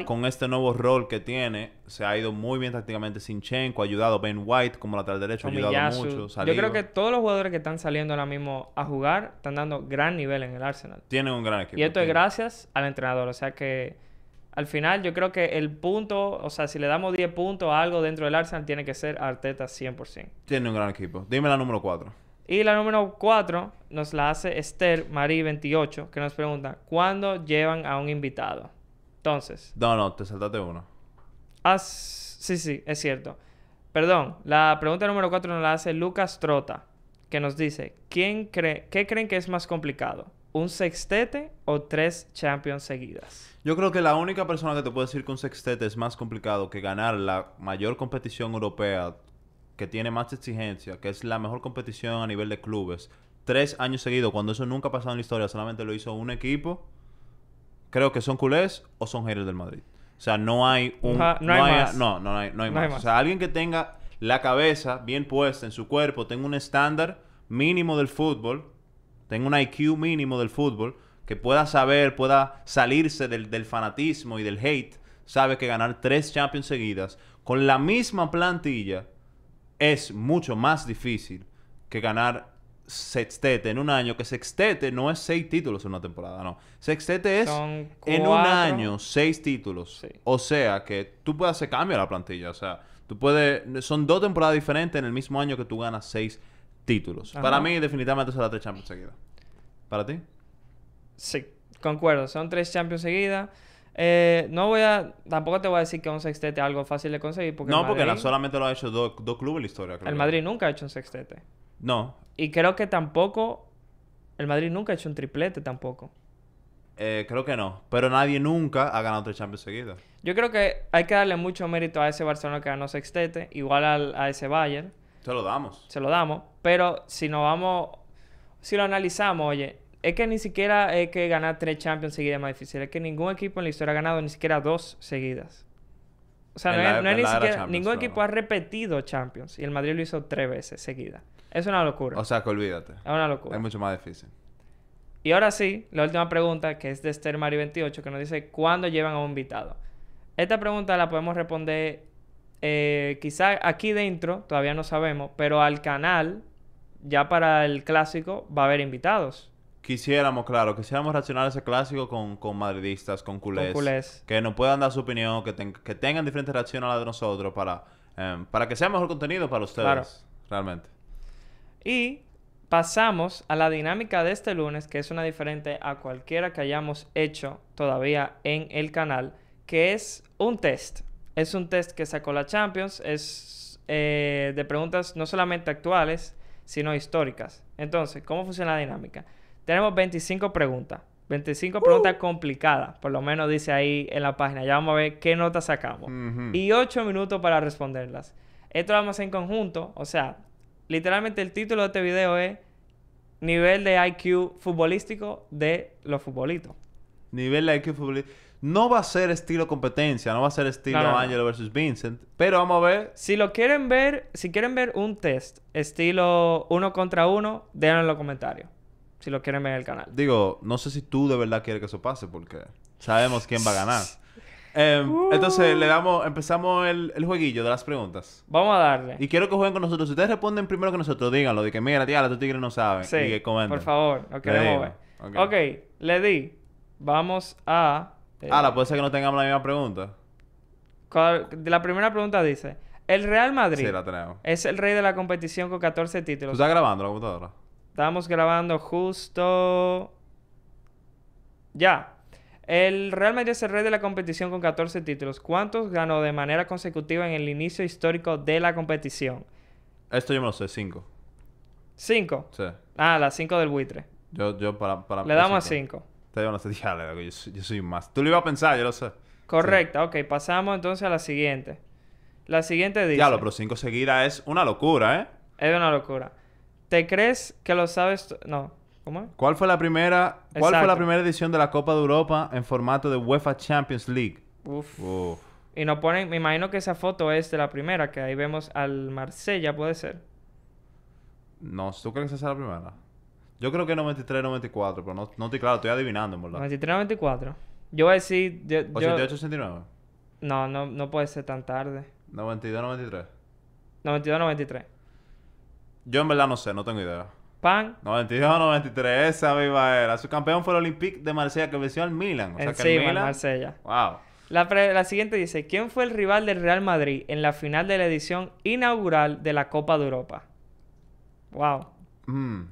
Speaker 1: con este nuevo rol que tiene, se ha ido muy bien tácticamente. Sinchenko ha ayudado. Ben White, como lateral derecho, ha ayudado mucho. Yo creo que
Speaker 2: todos los jugadores que están saliendo ahora mismo a jugar están dando gran nivel en el Arsenal. Tienen un gran equipo. Y esto es gracias al entrenador. O sea que al final yo creo que el punto, o sea, si le damos 10 puntos a algo dentro del Arsenal, tiene que ser Arteta 100%.
Speaker 1: Tiene un gran equipo. Dime la número 4.
Speaker 2: Y la número 4 nos la hace Esther Marie 28, que nos pregunta, ¿cuándo llevan a un invitado? Entonces...
Speaker 1: No, no, te saltaste uno.
Speaker 2: Ah, sí, sí, es cierto. Perdón, la pregunta número 4 nos la hace Lucas Trota, que nos dice, ¿quién cree, ¿qué creen que es más complicado? ¿Un sextete o tres Champions seguidas? Yo creo que la única persona que te puede decir que un sextete
Speaker 1: es más complicado que ganar la mayor competición europea que tiene más exigencia, que es la mejor competición a nivel de clubes, tres años seguidos, cuando eso nunca ha pasado en la historia, solamente lo hizo un equipo, creo que son culés o son haters del Madrid. O sea, no hay un... no, no, hay, más. No, hay, más. O sea, alguien que tenga la cabeza bien puesta en su cuerpo, tenga un estándar mínimo del fútbol, tenga un IQ mínimo del fútbol, que pueda saber, pueda salirse del, del fanatismo y del hate, sabe que ganar tres Champions seguidas con la misma plantilla es mucho más difícil que ganar sextete en un año, que sextete no es seis títulos en una temporada, no. Sextete es
Speaker 2: en un año
Speaker 1: seis títulos. O sea que tú puedes hacer cambio a la plantilla. O sea, tú puedes. Son dos temporadas diferentes en el mismo año que tú ganas seis títulos. Para mí, definitivamente son tres Champions seguidas. ¿Para ti?
Speaker 2: Sí, concuerdo. Son tres Champions seguidas. Eh, no voy a. Tampoco te voy a decir que un sextete es algo fácil de conseguir. no, porque
Speaker 1: solamente lo ha hecho dos clubes en la historia. el Madrid
Speaker 2: nunca ha hecho un sextete. No. Y creo que tampoco. El Madrid nunca ha hecho un triplete tampoco.
Speaker 1: Eh, creo que no. Pero nadie nunca ha ganado tres Champions seguidas.
Speaker 2: Yo creo que hay que darle mucho mérito a ese Barcelona que ganó sextete. Igual a ese Bayern. Se lo damos. Se lo damos. Pero si nos vamos. Si lo analizamos, oye, es que ni siquiera es que ganar tres Champions seguidas es más difícil. Es que ningún equipo en la historia ha ganado ni siquiera dos seguidas. O sea, no, ni siquiera... Ningún equipo ha repetido Champions. Y el Madrid lo hizo tres veces seguidas.
Speaker 1: Es una locura. O sea, que olvídate. Es una locura. Es mucho más difícil.
Speaker 2: Y ahora sí, la última pregunta, que es de Esther Mario 28, que nos dice, ¿cuándo llevan a un invitado? Esta pregunta la podemos responder eh, quizá aquí dentro, todavía no sabemos, pero al canal, ya para el clásico, va a haber invitados.
Speaker 1: Quisiéramos, claro, quisiéramos reaccionar ese clásico con, madridistas, con culés, Que nos puedan dar su opinión, que, tengan diferentes reacciones a las de nosotros para, em, para que sea mejor contenido para ustedes. Realmente.
Speaker 2: Y pasamos a la dinámica de este lunes, que es una diferente a cualquiera que hayamos hecho todavía en el canal, que es un test. Es un test que sacó la Champions, es eh, de preguntas no solamente actuales, sino históricas. Entonces, ¿cómo funciona la dinámica? Tenemos 25 preguntas. 25 preguntas uh. complicadas, por lo menos dice ahí en la página. Ya vamos a ver qué nota sacamos. Y 8 minutos para responderlas. Esto lo vamos a hacer en conjunto. O sea, literalmente el título de este video es Nivel de IQ futbolístico
Speaker 1: de los futbolitos. Nivel de IQ futbolístico. No va a ser estilo competencia, no va a ser
Speaker 2: estilo no,
Speaker 1: versus Vincent,
Speaker 2: pero vamos a ver. Si lo quieren ver, si quieren ver un test estilo uno contra uno, déjenlo en los comentarios si lo quieren ver en el canal.
Speaker 1: Digo, no sé si tú de verdad quieres que eso pase porque sabemos quién va a ganar. Em, uh. Entonces le damos, empezamos el, el, jueguillo de las preguntas.
Speaker 2: Vamos a darle.
Speaker 1: Y quiero que jueguen con nosotros. Si ustedes responden primero que nosotros, díganlo. De que mira, tía, los tigres no saben. Sí, y que Por favor, ok, le
Speaker 2: ok, le di. Vamos a. ah, puede ser que no tengamos la misma pregunta. La primera pregunta dice: El Real Madrid sí, la tenemos. es el rey de la competición con 14 títulos. ¿Tú estás grabando la computadora? Estamos grabando justo. Ya. El Real Madrid es el rey de la competición con 14 títulos. ¿Cuántos ganó de manera consecutiva en el inicio histórico de la competición?
Speaker 1: Esto yo me lo sé, 5.
Speaker 2: ¿Cinco? Sí. Ah, las 5 del buitre.
Speaker 1: Yo, yo para, Le damos a 5. Yo no sé, ya, yo, yo soy más. Tú lo ibas a pensar, yo lo sé. Correcto, ok. Pasamos
Speaker 2: entonces a la siguiente. La siguiente dice. Ya, pero
Speaker 1: 5 seguidas es una locura, ¿eh?
Speaker 2: Es una locura. ¿Te crees que lo sabes? No. ¿Cómo ¿Cuál
Speaker 1: fue la primera, cuál fue la primera edición de la Copa de Europa en formato de UEFA Champions League? Uf.
Speaker 2: Y nos ponen, me imagino que esa foto es de la primera, que ahí vemos al Marsella, puede ser.
Speaker 1: No, ¿tú crees que esa es la primera? Yo creo que 93-94, pero no, estoy claro, estoy adivinando, en verdad.
Speaker 2: 93-94. Yo voy a decir. 88-89. No, no, no puede ser tan tarde.
Speaker 1: 92-93.
Speaker 2: 92-93.
Speaker 1: Yo en verdad no sé, no tengo idea. Pan. 92, 93, esa viva era. Su campeón fue el
Speaker 2: Olympique de Marsella que venció al Milan. O sea, el Milan... Marsella. Wow. La, la siguiente dice, ¿quién fue el rival del Real Madrid en la final de la edición inaugural de la Copa de Europa? Wow. Mm.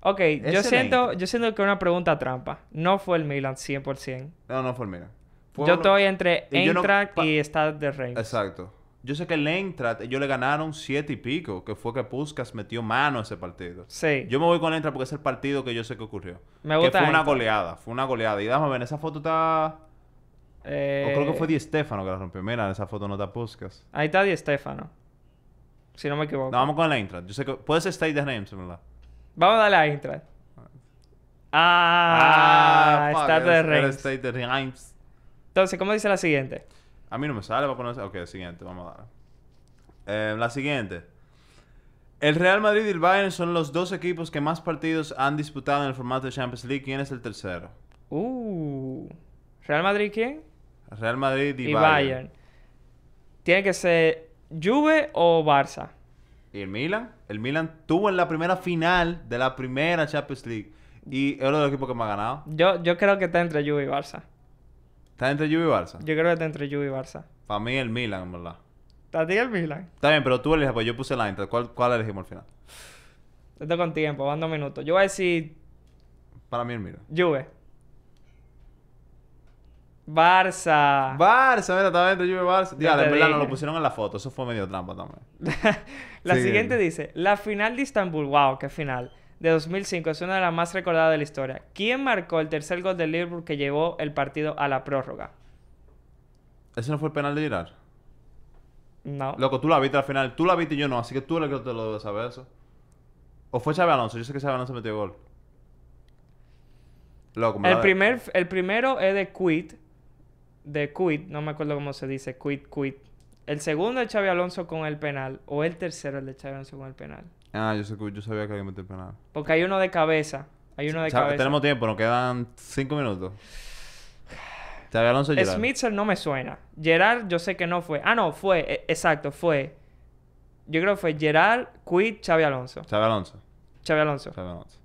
Speaker 2: Ok, yo siento, yo siento que una pregunta trampa. No fue el Milan 100%.
Speaker 1: No, no fue el Milan. yo estoy entre Eintracht
Speaker 2: y, Stade de Reims.
Speaker 1: Exacto. Yo sé que el Eintracht, ellos le ganaron siete y pico, que fue que Puskas metió mano a ese partido. Sí. Yo me voy con el Eintracht porque es el partido que yo sé que ocurrió. Me gusta. Que fue una goleada, fue una goleada. Y déjame ver, esa foto está.
Speaker 2: Eh... O creo que fue eh, Di
Speaker 1: Stefano que la rompió. Mira, en esa foto no está Puskas.
Speaker 2: Ahí está Di Stefano. Si no me equivoco. No, vamos
Speaker 1: con el Eintracht. Yo sé que. Puede ser State the Names, ¿verdad?
Speaker 2: Vamos a darle a Eintracht. Ah, ah State the Names. Entonces, ¿cómo dice la siguiente?
Speaker 1: A mí no me sale para poner... Ok, siguiente, vamos a dar. Em, la siguiente. El Real Madrid y el Bayern son los dos equipos que más partidos han disputado en el formato de Champions
Speaker 2: League. ¿Quién es el tercero? Uh. ¿Real Madrid quién?
Speaker 1: Real Madrid y, Bayern.
Speaker 2: Tiene que ser Juve o Barça. ¿Y
Speaker 1: el Milan? El Milan tuvo en la primera final de la primera Champions League. Y es uno de los equipos que más ha ganado.
Speaker 2: Yo, yo creo que está entre Juve y Barça.
Speaker 1: ¿Está entre Juve y Barça? Yo
Speaker 2: creo que está entre Juve y Barça.
Speaker 1: Para mí el Milan, en verdad.
Speaker 2: ¿Está ti el Milan?
Speaker 1: Está bien, pero tú eliges, pues yo puse la Inter. ¿Cuál, cuál elegimos al final?
Speaker 2: Estoy con tiempo, van dos minutos. Yo voy a decir... Para mí el Milan. Juve. Barça. Barça, mira, estaba entre Juve y Barça. Ya, en verdad no lo
Speaker 1: pusieron en la foto. Eso fue medio trampa también.
Speaker 2: la siguiente dice: La final de Istanbul. Wow, qué final de 2005 es una de las más recordadas de la historia. ¿Quién marcó el tercer gol del Liverpool que llevó el partido a la prórroga?
Speaker 1: ¿Ese no fue el penal de Girard. No. Loco, tú la viste al final. Tú la viste y yo no, así que tú eres el que te lo debes saber eso. ¿O fue Xavi Alonso? Yo sé que Xavi Alonso metió gol. Loco, me el,
Speaker 2: primer, el primero es de Quit. De Quit, no me acuerdo cómo se dice. Quit, Quit. El segundo es Xavi Alonso con el penal. O el tercero es de Xavi Alonso con el penal.
Speaker 1: Ah, yo, sé, yo sabía que había meter penal.
Speaker 2: Porque hay uno de cabeza. Hay uno de cabeza. Tenemos
Speaker 1: tiempo, nos quedan cinco minutos. Xavi Alonso y Gerard.
Speaker 2: Smitzer no me suena. Gerard yo sé que no fue. Ah, no, fue. E, exacto, fue. Yo creo que fue Gerard, Quid, Xavi Alonso. Xavi Alonso. Xavi Alonso. Xavi Alonso.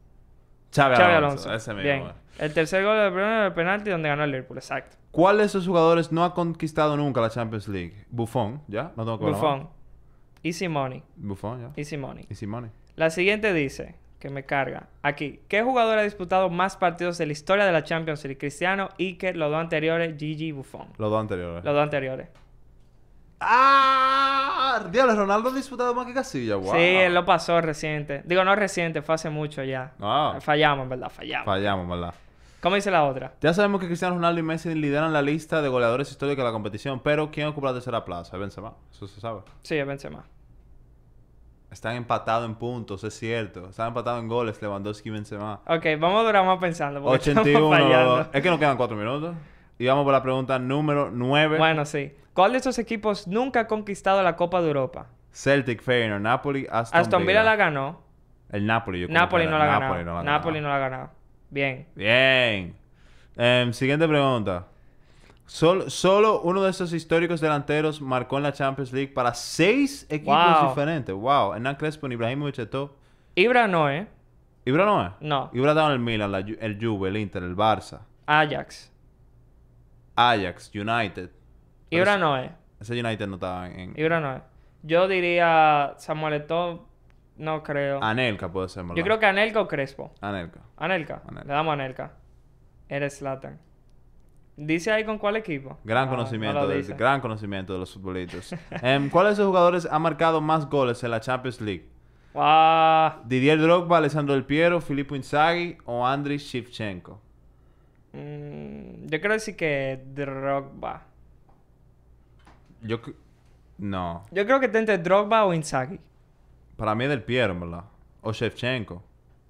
Speaker 2: Xavi Alonso. Alonso. Ese mismo. Bien. Eh. El tercer gol del primer penalti donde ganó el Liverpool, exacto.
Speaker 1: ¿Cuál de esos jugadores no ha conquistado nunca la Champions League? Buffon, ¿ya? No tengo que Buffon. Easy money. Buffon, ya. Easy money. Easy money.
Speaker 2: La siguiente dice, que me carga. Aquí, ¿qué jugador ha disputado más partidos de la historia de la Champions League? Cristiano, que los dos anteriores, Gigi, Buffon.
Speaker 1: Los dos anteriores. Los
Speaker 2: dos anteriores. ¡Ah! Dios, Ronaldo ha disputado más que
Speaker 1: Casilla, wow. Sí, él
Speaker 2: lo pasó reciente. Digo, no reciente, fue hace mucho ya. Ah. Fallamos, verdad, fallamos.
Speaker 1: Fallamos, verdad.
Speaker 2: ¿Cómo dice la otra?
Speaker 1: Ya sabemos que Cristiano Ronaldo y Messi lideran la lista de goleadores históricos de la competición, pero ¿quién ocupa la tercera plaza? Es Benzema, eso se sabe.
Speaker 2: Sí, es Benzema.
Speaker 1: Están empatados en puntos, es cierto. Están empatados en goles Lewandowski y Benzema.
Speaker 2: Ok, vamos a durar más pensando. Porque 81.
Speaker 1: Es que nos quedan cuatro minutos. Y vamos por la pregunta número 9. Bueno,
Speaker 2: sí. ¿Cuál de estos equipos nunca ha conquistado la Copa de Europa?
Speaker 1: Celtic, Feyenoord, Napoli, Aston, Villa. Aston la ganó. El Napoli, yo creo Napoli, no la ganó. Napoli
Speaker 2: no la ganó Bien.
Speaker 1: Bien. Eh, siguiente pregunta. solo uno de esos históricos delanteros marcó en la Champions League para seis equipos diferentes. Wow. Hernán Crespo, Ibrahimovic, Eto. Ibra no, ¿eh? ¿Ibra no No. Ibra estaba en el Milan, el Juve, el Inter, el Barça. Ajax. Ajax, United.
Speaker 2: Ibra no ¿eh?
Speaker 1: Ese United no estaba en...
Speaker 2: Ibra no Yo diría Samuel Eto'o no creo. Anelka puede ser, Yo creo que Anelka o Crespo. Anelka. Anelka. Le damos Anelka. Eres Latan. Dice ahí con cuál equipo. Gran conocimiento, de,
Speaker 1: gran conocimiento de los futbolitos. Em, ¿Cuál de esos jugadores ha marcado más goles en la Champions League? Ah. Didier Drogba, Alessandro Del Piero, Filippo Inzaghi o Andriy Shevchenko.
Speaker 2: Mm, yo creo decir que Drogba.
Speaker 1: Yo no.
Speaker 2: Yo creo que está entre Drogba o Inzaghi.
Speaker 1: Para mí es Del Piero, verdad. O Shevchenko.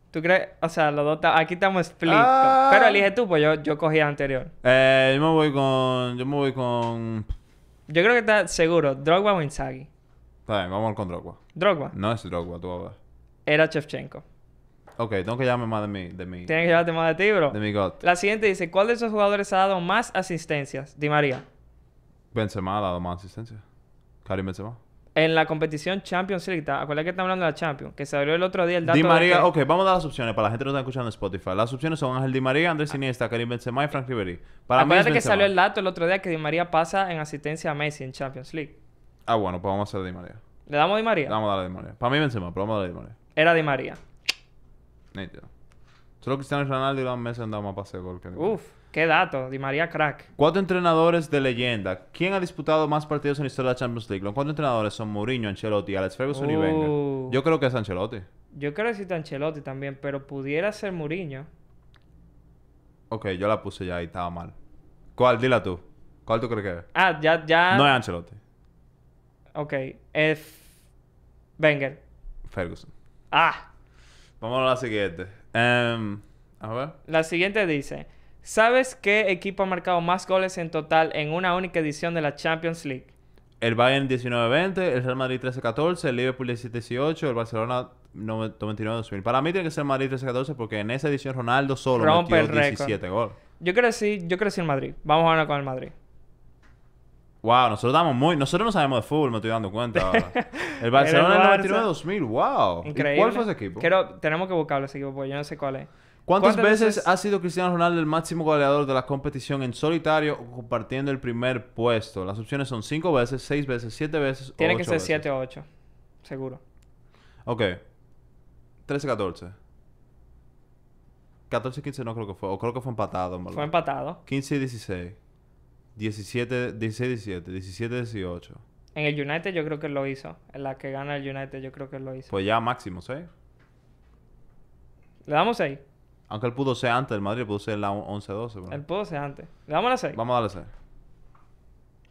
Speaker 2: ¿Tú crees? O sea, los dos... Aquí estamos split. Ah. Pero elige tú, pues yo, yo cogí anterior.
Speaker 1: Eh, yo me voy con... Yo me voy con...
Speaker 2: Yo creo que está seguro. Drogba o Inzaghi.
Speaker 1: Está bien, vamos con Drogba. Drogba. No es Drogba, tú vas a ver.
Speaker 2: Era Shevchenko.
Speaker 1: Ok, tengo que llamarme más de mí. De
Speaker 2: Tienes que llamarte más de
Speaker 1: ti, bro. De mi God.
Speaker 2: La siguiente dice: ¿Cuál de esos jugadores ha dado más asistencias? Di María.
Speaker 1: Benzema ha dado más asistencias. Karim Benzema.
Speaker 2: En la competición Champions League, acuérdate que estamos hablando de la Champions, que salió el otro día el dato. Di María, ok,
Speaker 1: vamos a dar las opciones para la gente que no está escuchando en Spotify. Las opciones son Ángel Di María, Andrés ah. Iniesta, Karim Benzema y Frank Ribery. acuérdate que salió
Speaker 2: el dato el otro día que Di María pasa en asistencia a Messi en Champions League.
Speaker 1: Ah, bueno, pues vamos a hacer Di María. ¿Le damos Di María? Le vamos a darle Di María. Para mí Benzema, pero vamos a darle Di María. Era Di María. Nítido. Solo Cristiano Ronaldo y los Messi han dado más pase de gol que
Speaker 2: Uf. Qué dato, Di María crack.
Speaker 1: Cuatro entrenadores de leyenda. ¿Quién ha disputado más partidos en la historia de la Champions League? ¿Cuántos entrenadores son Mourinho, Ancelotti, Alex Ferguson y Wenger. Uh. Yo creo que es Ancelotti.
Speaker 2: Yo creo que es Ancelotti también, pero pudiera ser Mourinho.
Speaker 1: Ok, yo la puse ya y estaba mal. ¿Cuál? Dila tú. ¿Cuál tú crees que es?
Speaker 2: Ah, ya, ya. No es Ancelotti. Ok, es Wenger. Ferguson. Ah. Vamos a la siguiente. Em, a ver. La siguiente dice. ¿Sabes qué equipo ha marcado más goles en total en una única edición de la Champions League?
Speaker 1: El Bayern 19-20, el Real Madrid 13-14, el Liverpool 17-18, el Barcelona 99-2000. Para mí tiene que ser Madrid 13-14 porque en esa edición Ronaldo solo metió 17 goles.
Speaker 2: Yo creo que sí, yo creo el Madrid. Vamos a ganar con el Madrid.
Speaker 1: Wow, nosotros damos muy... Nosotros no sabemos de fútbol, me estoy dando cuenta El Barcelona 99-2000,
Speaker 2: wow. Increíble. ¿Cuál fue ese equipo? Tenemos que buscarlo ese equipo porque yo no sé cuál es. ¿Cuántas, veces, ha
Speaker 1: sido Cristiano Ronaldo el máximo goleador de la competición en solitario o compartiendo el primer puesto? Las opciones son 5 veces, 6 veces, 7 veces Tiene que ser 7
Speaker 2: o 8, seguro.
Speaker 1: Ok. 13, 14. 14, 15 no creo que fue. O creo que fue empatado. Fue empatado. 15, 16. 17, 16, 17. 17, 18.
Speaker 2: En el United yo creo que lo hizo. En la que gana el United yo creo que lo hizo.
Speaker 1: Pues ya máximo 6. ¿Le damos 6? Aunque él pudo ser antes del Madrid, pudo ser la 11-12. Él
Speaker 2: pudo ser antes.
Speaker 1: Le damos la 6. Vamos a darle 6.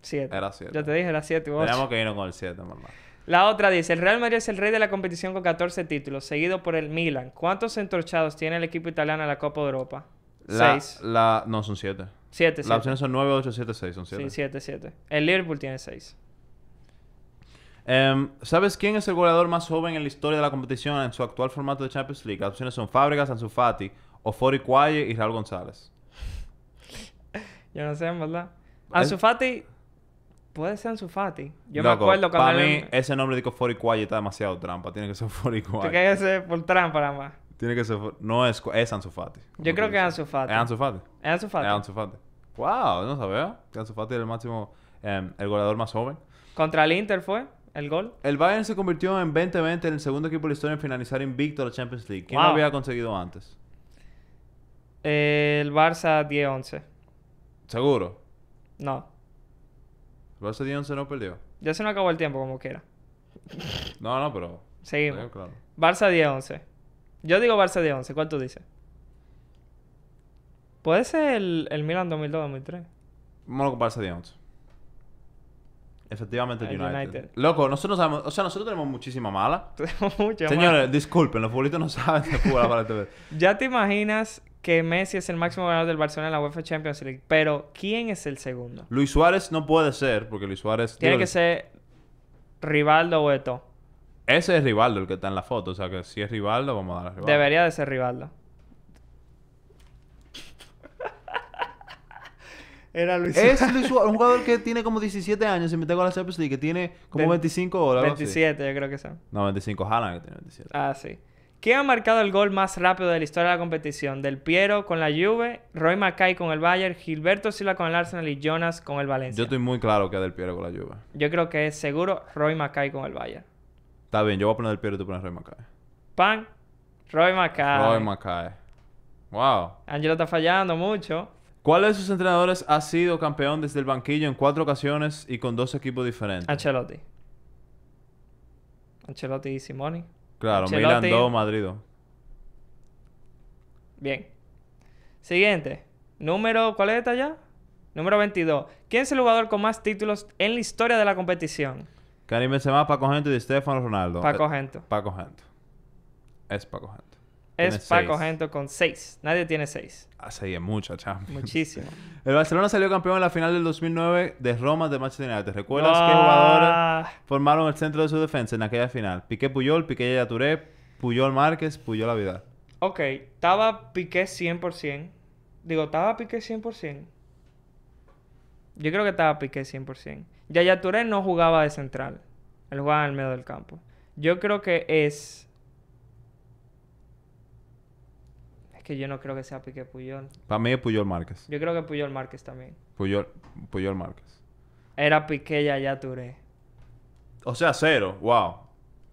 Speaker 1: 7. Era 7. Ya
Speaker 2: te dije, era 7 y Tenemos que
Speaker 1: irnos con el 7, mamá.
Speaker 2: La otra dice, el Real Madrid es el rey de la competición con 14 títulos, seguido por el Milan. ¿Cuántos entorchados tiene el equipo italiano en la Copa de Europa? 6.
Speaker 1: no, son 7. 7, 7. Las opciones son 9, 8, 7, 6. Son 7. Sí,
Speaker 2: 7, 7. El Liverpool tiene 6.
Speaker 1: Em, ¿Sabes quién es el goleador más joven en la historia de la competición en su actual formato de Champions League? Las opciones son Fábregas, Ansu Fati, Ofori Cuaye y Raúl González.
Speaker 2: Yo no sé, en verdad. Anzufati Puede ser Anzufati. Yo me acuerdo que... Para mí,
Speaker 1: ese nombre de Ofori Cuaye está demasiado trampa. Tiene que ser Ofori Cuaye. Tiene
Speaker 2: que ser por trampa nada más?
Speaker 1: Tiene que ser... No es... Es Ansu
Speaker 2: Yo creo que es Anzufati. Es
Speaker 1: Ansu Es Anzufati. Es Ansu Wow, no sabía. Que Ansu era el máximo... Em, el goleador más joven.
Speaker 2: Contra el Inter fue el gol.
Speaker 1: El Bayern se convirtió en 2020 en el segundo equipo de la historia en finalizar invicto a la Champions League. ¿Quién lo había conseguido antes?
Speaker 2: El Barça 10-11. ¿Seguro? No.
Speaker 1: ¿El Barça 10-11 no perdió?
Speaker 2: Ya se nos acabó el tiempo, como quiera.
Speaker 1: no, no, pero... Seguimos.
Speaker 2: Barça 10-11. Yo digo Barça 10-11. ¿Cuál tú dices? Puede ser el, Milan 2002-2003.
Speaker 1: Vamos con Barça 10-11. Efectivamente, el United. Loco, nosotros sabemos, o sea, nosotros tenemos muchísima mala. tenemos
Speaker 2: mucha Señores,
Speaker 1: disculpen, los futbolistas no saben de TV.
Speaker 2: Ya te imaginas que Messi es el máximo ganador del Barcelona en la UEFA Champions League, pero ¿quién es el segundo?
Speaker 1: Luis Suárez no puede ser, porque Luis Suárez... Tiene que
Speaker 2: ser Rivaldo o Eto.
Speaker 1: Ese es Rivaldo el que está en la foto, o sea que si es Rivaldo, vamos a dar a Rivaldo.
Speaker 2: Debería de ser Rivaldo.
Speaker 1: Era Luis Suárez. Es Luis Suárez, un jugador que tiene como 17 años, si me tengo la Champions League, que tiene como 25 o 27, yo creo que son. No, 25, Haaland
Speaker 2: que tiene 27. Ah, sí. ¿Quién ha marcado el gol más rápido de la historia de la competición? Del Piero con la Juve, Roy Macay con el Bayern, Gilberto Silva con el Arsenal y Jonas con el Valencia. Yo estoy
Speaker 1: muy claro que es Del Piero con la Juve.
Speaker 2: Yo creo que es seguro Roy Macay con el Bayern.
Speaker 1: Está bien, yo voy a poner Del Piero y tú pones Roy Mackay.
Speaker 2: Pan, Roy Mackay. Roy Mackay. Wow. Angelo está fallando mucho.
Speaker 1: ¿Cuál de sus entrenadores ha sido campeón desde el banquillo en cuatro ocasiones y con dos equipos diferentes?
Speaker 2: Ancelotti. Ancelotti y Simoni. Claro, Milan 2, Madrid Bien. Siguiente. Número, ¿cuál es esta ya? Número 22. ¿Quién es el jugador con más títulos en la historia de la competición?
Speaker 1: Karim Benzema, Paco Gento y Stefano Ronaldo. Paco eh, Gento. Paco Gento. Es Paco Gento. Es Paco
Speaker 2: Gento con 6. Nadie tiene 6.
Speaker 1: Así ah, es mucha Champions. Muchísimo. El Barcelona salió campeón en la final del 2009 de Roma de Manchester United. ¿Recuerdas qué ah. jugadores formaron el centro de su defensa en aquella final? Piqué Puyol, Piqué Yaturé, Puyol Márquez, Puyol Vidal.
Speaker 2: Ok, estaba Piqué 100%. Digo, estaba Piqué 100%. Yo creo que estaba Piqué 100%. Yaya no jugaba de central. Él jugaba en el medio del campo. Yo creo que es que yo no creo que sea Piqué Puyol.
Speaker 1: Para mí es Puyol Márquez.
Speaker 2: Yo creo que Puyol Márquez también.
Speaker 1: Puyol, Puyol Márquez.
Speaker 2: Era Piqué ya ya Touré.
Speaker 1: O sea, cero. Wow.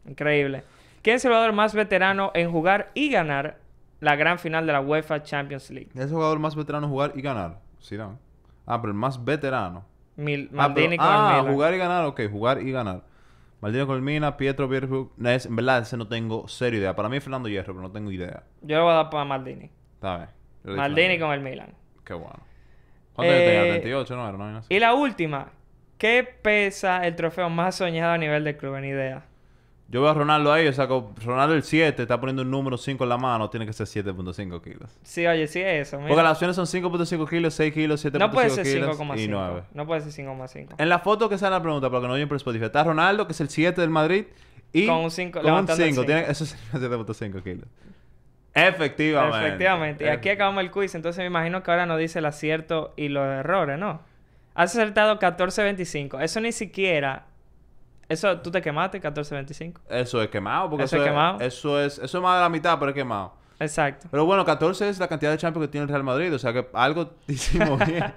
Speaker 2: Increíble. ¿Quién es el jugador más veterano en jugar y ganar la gran final de la UEFA Champions League? Es
Speaker 1: el jugador más veterano en jugar y ganar. si Ah, pero el más veterano.
Speaker 2: Mil ah, Maldini ah, ah, jugar
Speaker 1: y ganar. Ok, jugar y ganar. ...Maldini con el Milan... Pietro Pierre En verdad, ese no tengo serio idea. Para mí es Fernando Hierro, pero no tengo idea.
Speaker 2: Yo lo voy a dar para Maldini.
Speaker 1: Está bien. Maldini con el Milan. Qué bueno. ¿Cuánto eh, tenía? 38, ¿no? Era no
Speaker 2: y la última. ¿Qué pesa el trofeo más soñado a nivel de club? Ni idea.
Speaker 1: Yo veo a Ronaldo ahí, o sea, Ronaldo el 7 está poniendo un número 5 en la mano, tiene que ser 7.5 kilos.
Speaker 2: Sí, oye, sí es eso. Mira. Porque las
Speaker 1: opciones son 5.5 kilos, 6 kilos, 7.5 no kilos ser y 9.
Speaker 2: No puede ser 5,5.
Speaker 1: En la foto que sale la pregunta, para que no oyen por Spotify, está Ronaldo, que es el 7 del Madrid, y... Con un 5, eso es 7.5 kilos.
Speaker 2: Efectivamente. Efectivamente. Y aquí acabamos el quiz, entonces me imagino que ahora nos dice el acierto y los errores, ¿no? Has acertado 14.25. Eso ni siquiera eso, tú te quemaste, 14-25.
Speaker 1: Eso es quemado, porque eso, es, quemado. Eso es, eso es más de la mitad, pero es quemado. Exacto. Pero bueno, 14 es la cantidad de champions que tiene el Real Madrid, o sea que algo hicimos bien.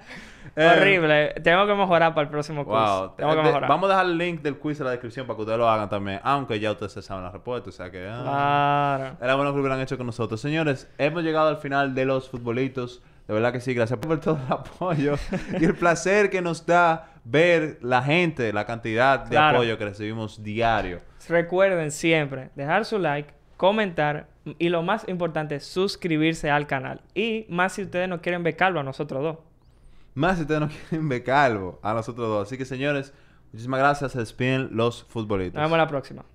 Speaker 1: Horrible. Tengo que mejorar para el próximo eh, quiz. Vamos a dejar el link del quiz en la descripción para que ustedes lo hagan también, aunque ya ustedes se saben la respuesta, o sea que... Ah. claro. Era bueno que lo hubieran hecho con nosotros. Señores, hemos llegado al final de los futbolitos. De verdad que sí, gracias por todo el apoyo y el placer que nos da ver la gente, la cantidad de apoyo que recibimos diario.
Speaker 2: Recuerden siempre dejar su like, comentar y lo más importante, suscribirse al canal. Y más si ustedes no quieren ver calvo a nosotros dos.
Speaker 1: Más si ustedes no quieren ver calvo a nosotros dos. Así que señores, muchísimas gracias. Se despiden los futbolitos. Nos
Speaker 2: vemos la próxima.